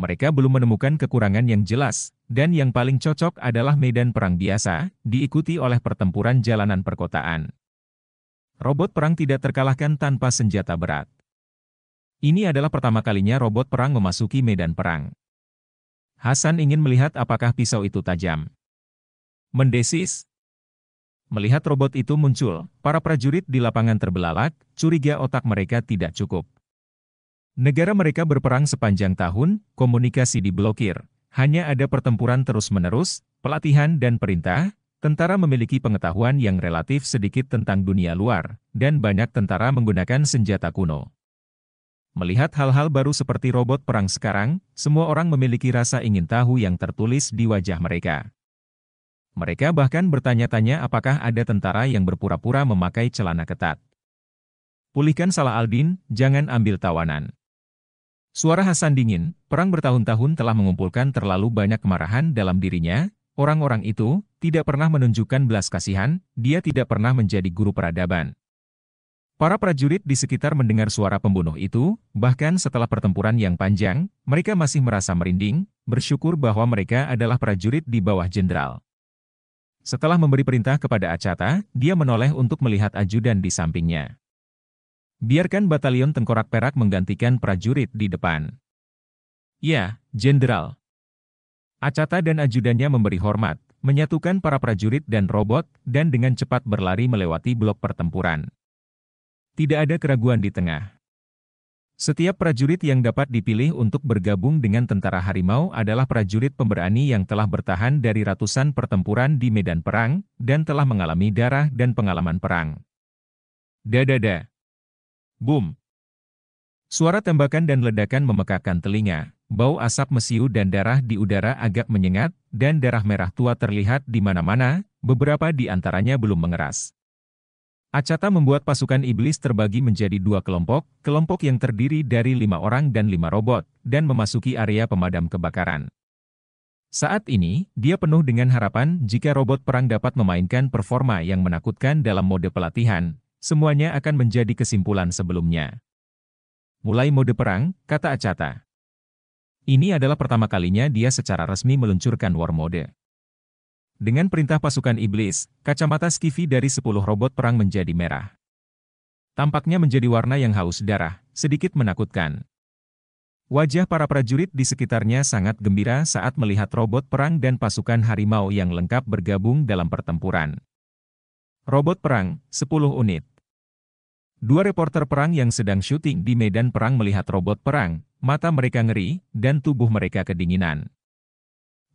mereka belum menemukan kekurangan yang jelas, dan yang paling cocok adalah medan perang biasa, diikuti oleh pertempuran jalanan perkotaan. Robot perang tidak terkalahkan tanpa senjata berat. Ini adalah pertama kalinya robot perang memasuki medan perang. Hasan ingin melihat apakah pisau itu tajam. Mendesis. Melihat robot itu muncul, para prajurit di lapangan terbelalak, curiga otak mereka tidak cukup. Negara mereka berperang sepanjang tahun, komunikasi diblokir. Hanya ada pertempuran terus-menerus, pelatihan dan perintah, tentara memiliki pengetahuan yang relatif sedikit tentang dunia luar, dan banyak tentara menggunakan senjata kuno. Melihat hal-hal baru seperti robot perang sekarang, semua orang memiliki rasa ingin tahu yang tertulis di wajah mereka. Mereka bahkan bertanya-tanya apakah ada tentara yang berpura-pura memakai celana ketat. Pulihkan salah Aldin, jangan ambil tawanan. Suara Hasan dingin, perang bertahun-tahun telah mengumpulkan terlalu banyak kemarahan dalam dirinya, orang-orang itu tidak pernah menunjukkan belas kasihan, dia tidak pernah menjadi guru peradaban. Para prajurit di sekitar mendengar suara pembunuh itu, bahkan setelah pertempuran yang panjang, mereka masih merasa merinding, bersyukur bahwa mereka adalah prajurit di bawah jenderal. Setelah memberi perintah kepada Acata, dia menoleh untuk melihat ajudan di sampingnya. Biarkan batalion tengkorak perak menggantikan prajurit di depan. Ya, Jenderal. Acata dan ajudannya memberi hormat, menyatukan para prajurit dan robot, dan dengan cepat berlari melewati blok pertempuran. Tidak ada keraguan di tengah. Setiap prajurit yang dapat dipilih untuk bergabung dengan tentara harimau adalah prajurit pemberani yang telah bertahan dari ratusan pertempuran di medan perang, dan telah mengalami darah dan pengalaman perang. Dadada. Boom! Suara tembakan dan ledakan memekakan telinga, bau asap mesiu dan darah di udara agak menyengat, dan darah merah tua terlihat di mana-mana, beberapa di antaranya belum mengeras. Acata membuat pasukan iblis terbagi menjadi dua kelompok, kelompok yang terdiri dari lima orang dan lima robot, dan memasuki area pemadam kebakaran. Saat ini, dia penuh dengan harapan jika robot perang dapat memainkan performa yang menakutkan dalam mode pelatihan, Semuanya akan menjadi kesimpulan sebelumnya. Mulai mode perang, kata Acata. Ini adalah pertama kalinya dia secara resmi meluncurkan war mode. Dengan perintah pasukan iblis, kacamata Skivi dari 10 robot perang menjadi merah. Tampaknya menjadi warna yang haus darah, sedikit menakutkan. Wajah para prajurit di sekitarnya sangat gembira saat melihat robot perang dan pasukan harimau yang lengkap bergabung dalam pertempuran. Robot perang, 10 unit. Dua reporter perang yang sedang syuting di medan perang melihat robot perang, mata mereka ngeri, dan tubuh mereka kedinginan.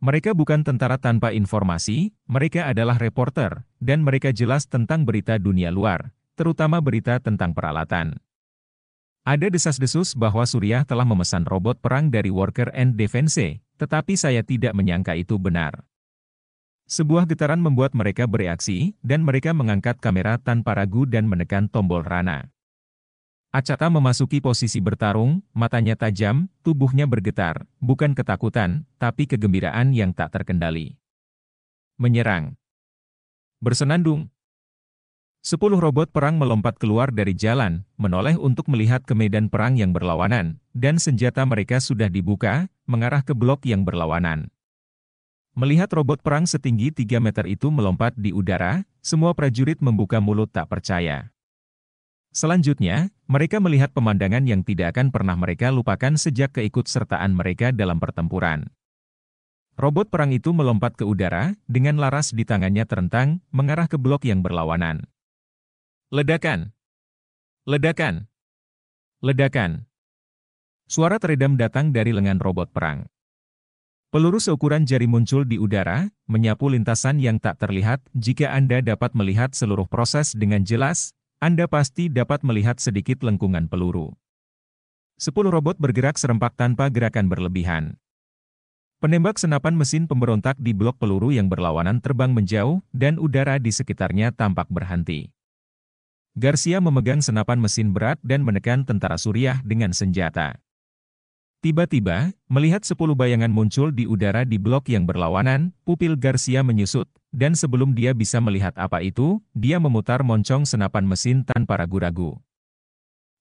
Mereka bukan tentara tanpa informasi, mereka adalah reporter, dan mereka jelas tentang berita dunia luar, terutama berita tentang peralatan. Ada desas-desus bahwa Suriah telah memesan robot perang dari Worker and Defense, tetapi saya tidak menyangka itu benar. Sebuah getaran membuat mereka bereaksi, dan mereka mengangkat kamera tanpa ragu dan menekan tombol Rana. Acata memasuki posisi bertarung, matanya tajam, tubuhnya bergetar, bukan ketakutan, tapi kegembiraan yang tak terkendali. Menyerang. Bersenandung. Sepuluh robot perang melompat keluar dari jalan, menoleh untuk melihat ke medan perang yang berlawanan, dan senjata mereka sudah dibuka, mengarah ke blok yang berlawanan. Melihat robot perang setinggi 3 meter itu melompat di udara, semua prajurit membuka mulut tak percaya. Selanjutnya, mereka melihat pemandangan yang tidak akan pernah mereka lupakan sejak keikutsertaan mereka dalam pertempuran. Robot perang itu melompat ke udara, dengan laras di tangannya terentang, mengarah ke blok yang berlawanan. Ledakan! Ledakan! Ledakan! Suara teredam datang dari lengan robot perang. Peluru seukuran jari muncul di udara, menyapu lintasan yang tak terlihat. Jika Anda dapat melihat seluruh proses dengan jelas, Anda pasti dapat melihat sedikit lengkungan peluru. 10 robot bergerak serempak tanpa gerakan berlebihan. Penembak senapan mesin pemberontak di blok peluru yang berlawanan terbang menjauh, dan udara di sekitarnya tampak berhenti. Garcia memegang senapan mesin berat dan menekan tentara Suriah dengan senjata. Tiba-tiba, melihat sepuluh bayangan muncul di udara di blok yang berlawanan, pupil Garcia menyusut, dan sebelum dia bisa melihat apa itu, dia memutar moncong senapan mesin tanpa ragu-ragu.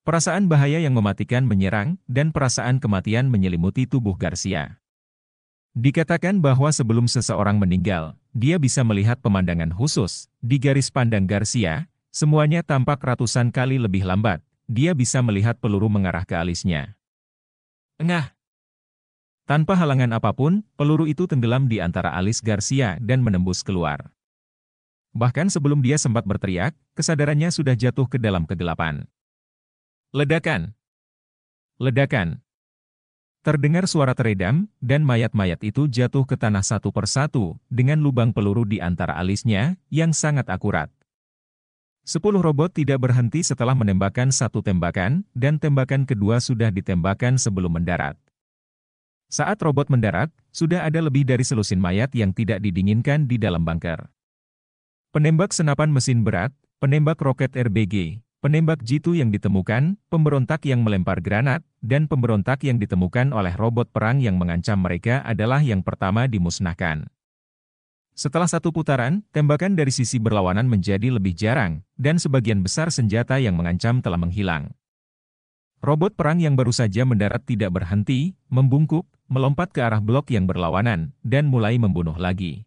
Perasaan bahaya yang mematikan menyerang, dan perasaan kematian menyelimuti tubuh Garcia. Dikatakan bahwa sebelum seseorang meninggal, dia bisa melihat pemandangan khusus, di garis pandang Garcia, semuanya tampak ratusan kali lebih lambat, dia bisa melihat peluru mengarah ke alisnya. Engah. Tanpa halangan apapun, peluru itu tenggelam di antara alis Garcia dan menembus keluar. Bahkan sebelum dia sempat berteriak, kesadarannya sudah jatuh ke dalam kegelapan. Ledakan! Ledakan! Terdengar suara teredam, dan mayat-mayat itu jatuh ke tanah satu persatu, dengan lubang peluru di antara alisnya, yang sangat akurat, Sepuluh robot tidak berhenti setelah menembakkan satu tembakan, dan tembakan kedua sudah ditembakkan sebelum mendarat. Saat robot mendarat, sudah ada lebih dari selusin mayat yang tidak didinginkan di dalam bunker. Penembak senapan mesin berat, penembak roket RBG, penembak jitu yang ditemukan, pemberontak yang melempar granat, dan pemberontak yang ditemukan oleh robot perang yang mengancam mereka adalah yang pertama dimusnahkan. Setelah satu putaran, tembakan dari sisi berlawanan menjadi lebih jarang, dan sebagian besar senjata yang mengancam telah menghilang. Robot perang yang baru saja mendarat tidak berhenti, membungkuk, melompat ke arah blok yang berlawanan, dan mulai membunuh lagi.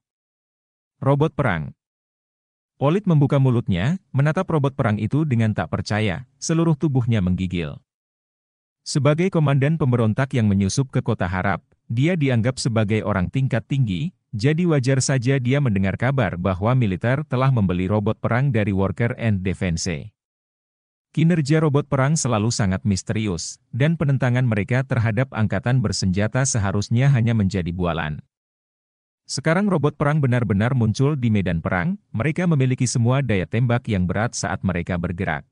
Robot perang Polit membuka mulutnya, menatap robot perang itu dengan tak percaya, seluruh tubuhnya menggigil. Sebagai komandan pemberontak yang menyusup ke kota harap, dia dianggap sebagai orang tingkat tinggi, jadi wajar saja dia mendengar kabar bahwa militer telah membeli robot perang dari Worker and Defense. Kinerja robot perang selalu sangat misterius, dan penentangan mereka terhadap angkatan bersenjata seharusnya hanya menjadi bualan. Sekarang robot perang benar-benar muncul di medan perang, mereka memiliki semua daya tembak yang berat saat mereka bergerak.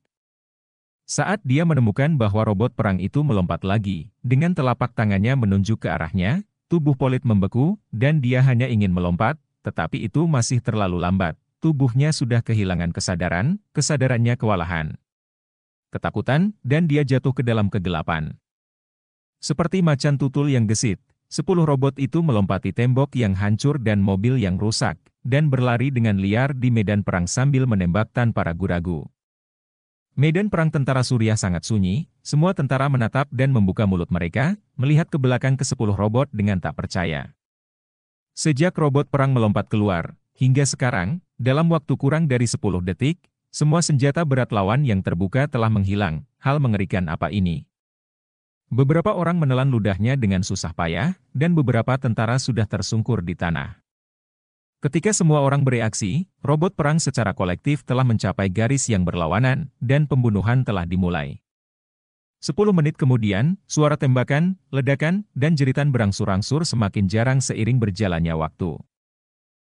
Saat dia menemukan bahwa robot perang itu melompat lagi, dengan telapak tangannya menunjuk ke arahnya, Tubuh Polit membeku, dan dia hanya ingin melompat, tetapi itu masih terlalu lambat. Tubuhnya sudah kehilangan kesadaran, kesadarannya kewalahan. Ketakutan, dan dia jatuh ke dalam kegelapan. Seperti macan tutul yang gesit, sepuluh robot itu melompati tembok yang hancur dan mobil yang rusak, dan berlari dengan liar di medan perang sambil menembak tanpa ragu-ragu. Medan perang tentara Suriah sangat sunyi, semua tentara menatap dan membuka mulut mereka, melihat ke belakang ke sepuluh robot dengan tak percaya. Sejak robot perang melompat keluar, hingga sekarang, dalam waktu kurang dari sepuluh detik, semua senjata berat lawan yang terbuka telah menghilang, hal mengerikan apa ini. Beberapa orang menelan ludahnya dengan susah payah, dan beberapa tentara sudah tersungkur di tanah. Ketika semua orang bereaksi, robot perang secara kolektif telah mencapai garis yang berlawanan, dan pembunuhan telah dimulai. Sepuluh menit kemudian, suara tembakan, ledakan, dan jeritan berangsur-angsur semakin jarang seiring berjalannya waktu.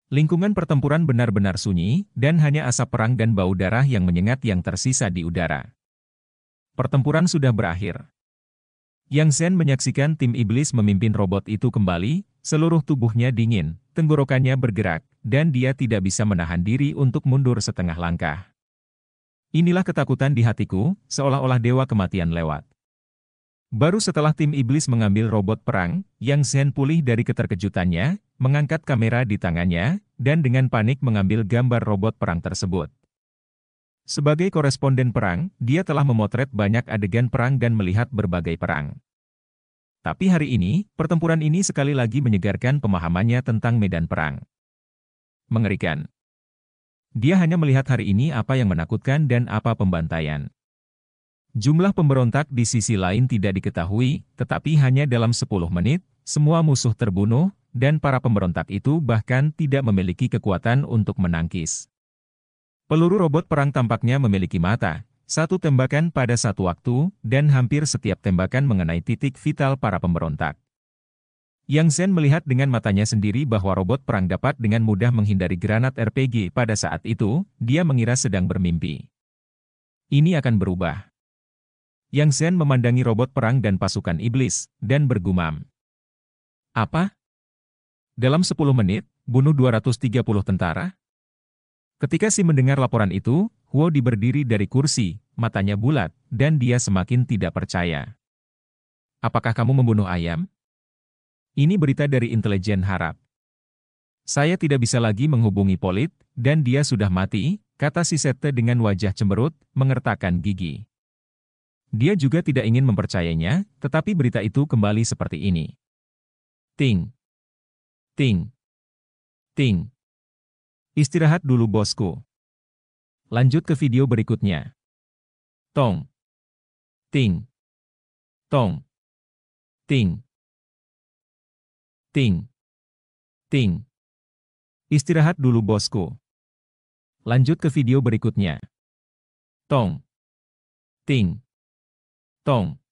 Lingkungan pertempuran benar-benar sunyi, dan hanya asap perang dan bau darah yang menyengat yang tersisa di udara. Pertempuran sudah berakhir. Yang Zen menyaksikan tim iblis memimpin robot itu kembali, seluruh tubuhnya dingin, tenggorokannya bergerak, dan dia tidak bisa menahan diri untuk mundur setengah langkah. Inilah ketakutan di hatiku, seolah-olah dewa kematian lewat. Baru setelah tim iblis mengambil robot perang, yang Zen pulih dari keterkejutannya, mengangkat kamera di tangannya, dan dengan panik mengambil gambar robot perang tersebut. Sebagai koresponden perang, dia telah memotret banyak adegan perang dan melihat berbagai perang. Tapi hari ini, pertempuran ini sekali lagi menyegarkan pemahamannya tentang medan perang. Mengerikan. Dia hanya melihat hari ini apa yang menakutkan dan apa pembantaian. Jumlah pemberontak di sisi lain tidak diketahui, tetapi hanya dalam 10 menit, semua musuh terbunuh, dan para pemberontak itu bahkan tidak memiliki kekuatan untuk menangkis. Peluru robot perang tampaknya memiliki mata, satu tembakan pada satu waktu, dan hampir setiap tembakan mengenai titik vital para pemberontak. Yang Zen melihat dengan matanya sendiri bahwa robot perang dapat dengan mudah menghindari granat RPG pada saat itu, dia mengira sedang bermimpi. Ini akan berubah. Yang Zen memandangi robot perang dan pasukan iblis, dan bergumam. Apa? Dalam 10 menit, bunuh 230 tentara? Ketika si mendengar laporan itu, Wodi berdiri dari kursi, matanya bulat, dan dia semakin tidak percaya. Apakah kamu membunuh ayam? Ini berita dari intelijen harap. Saya tidak bisa lagi menghubungi Polit, dan dia sudah mati, kata si Sete dengan wajah cemberut, mengertakkan gigi. Dia juga tidak ingin mempercayainya, tetapi berita itu kembali seperti ini. Ting. Ting. Ting. Istirahat dulu bosku. Lanjut ke video berikutnya. Tong. Ting. Tong. Ting. Ting. Ting. Istirahat dulu bosku. Lanjut ke video berikutnya. Tong. Ting. Tong.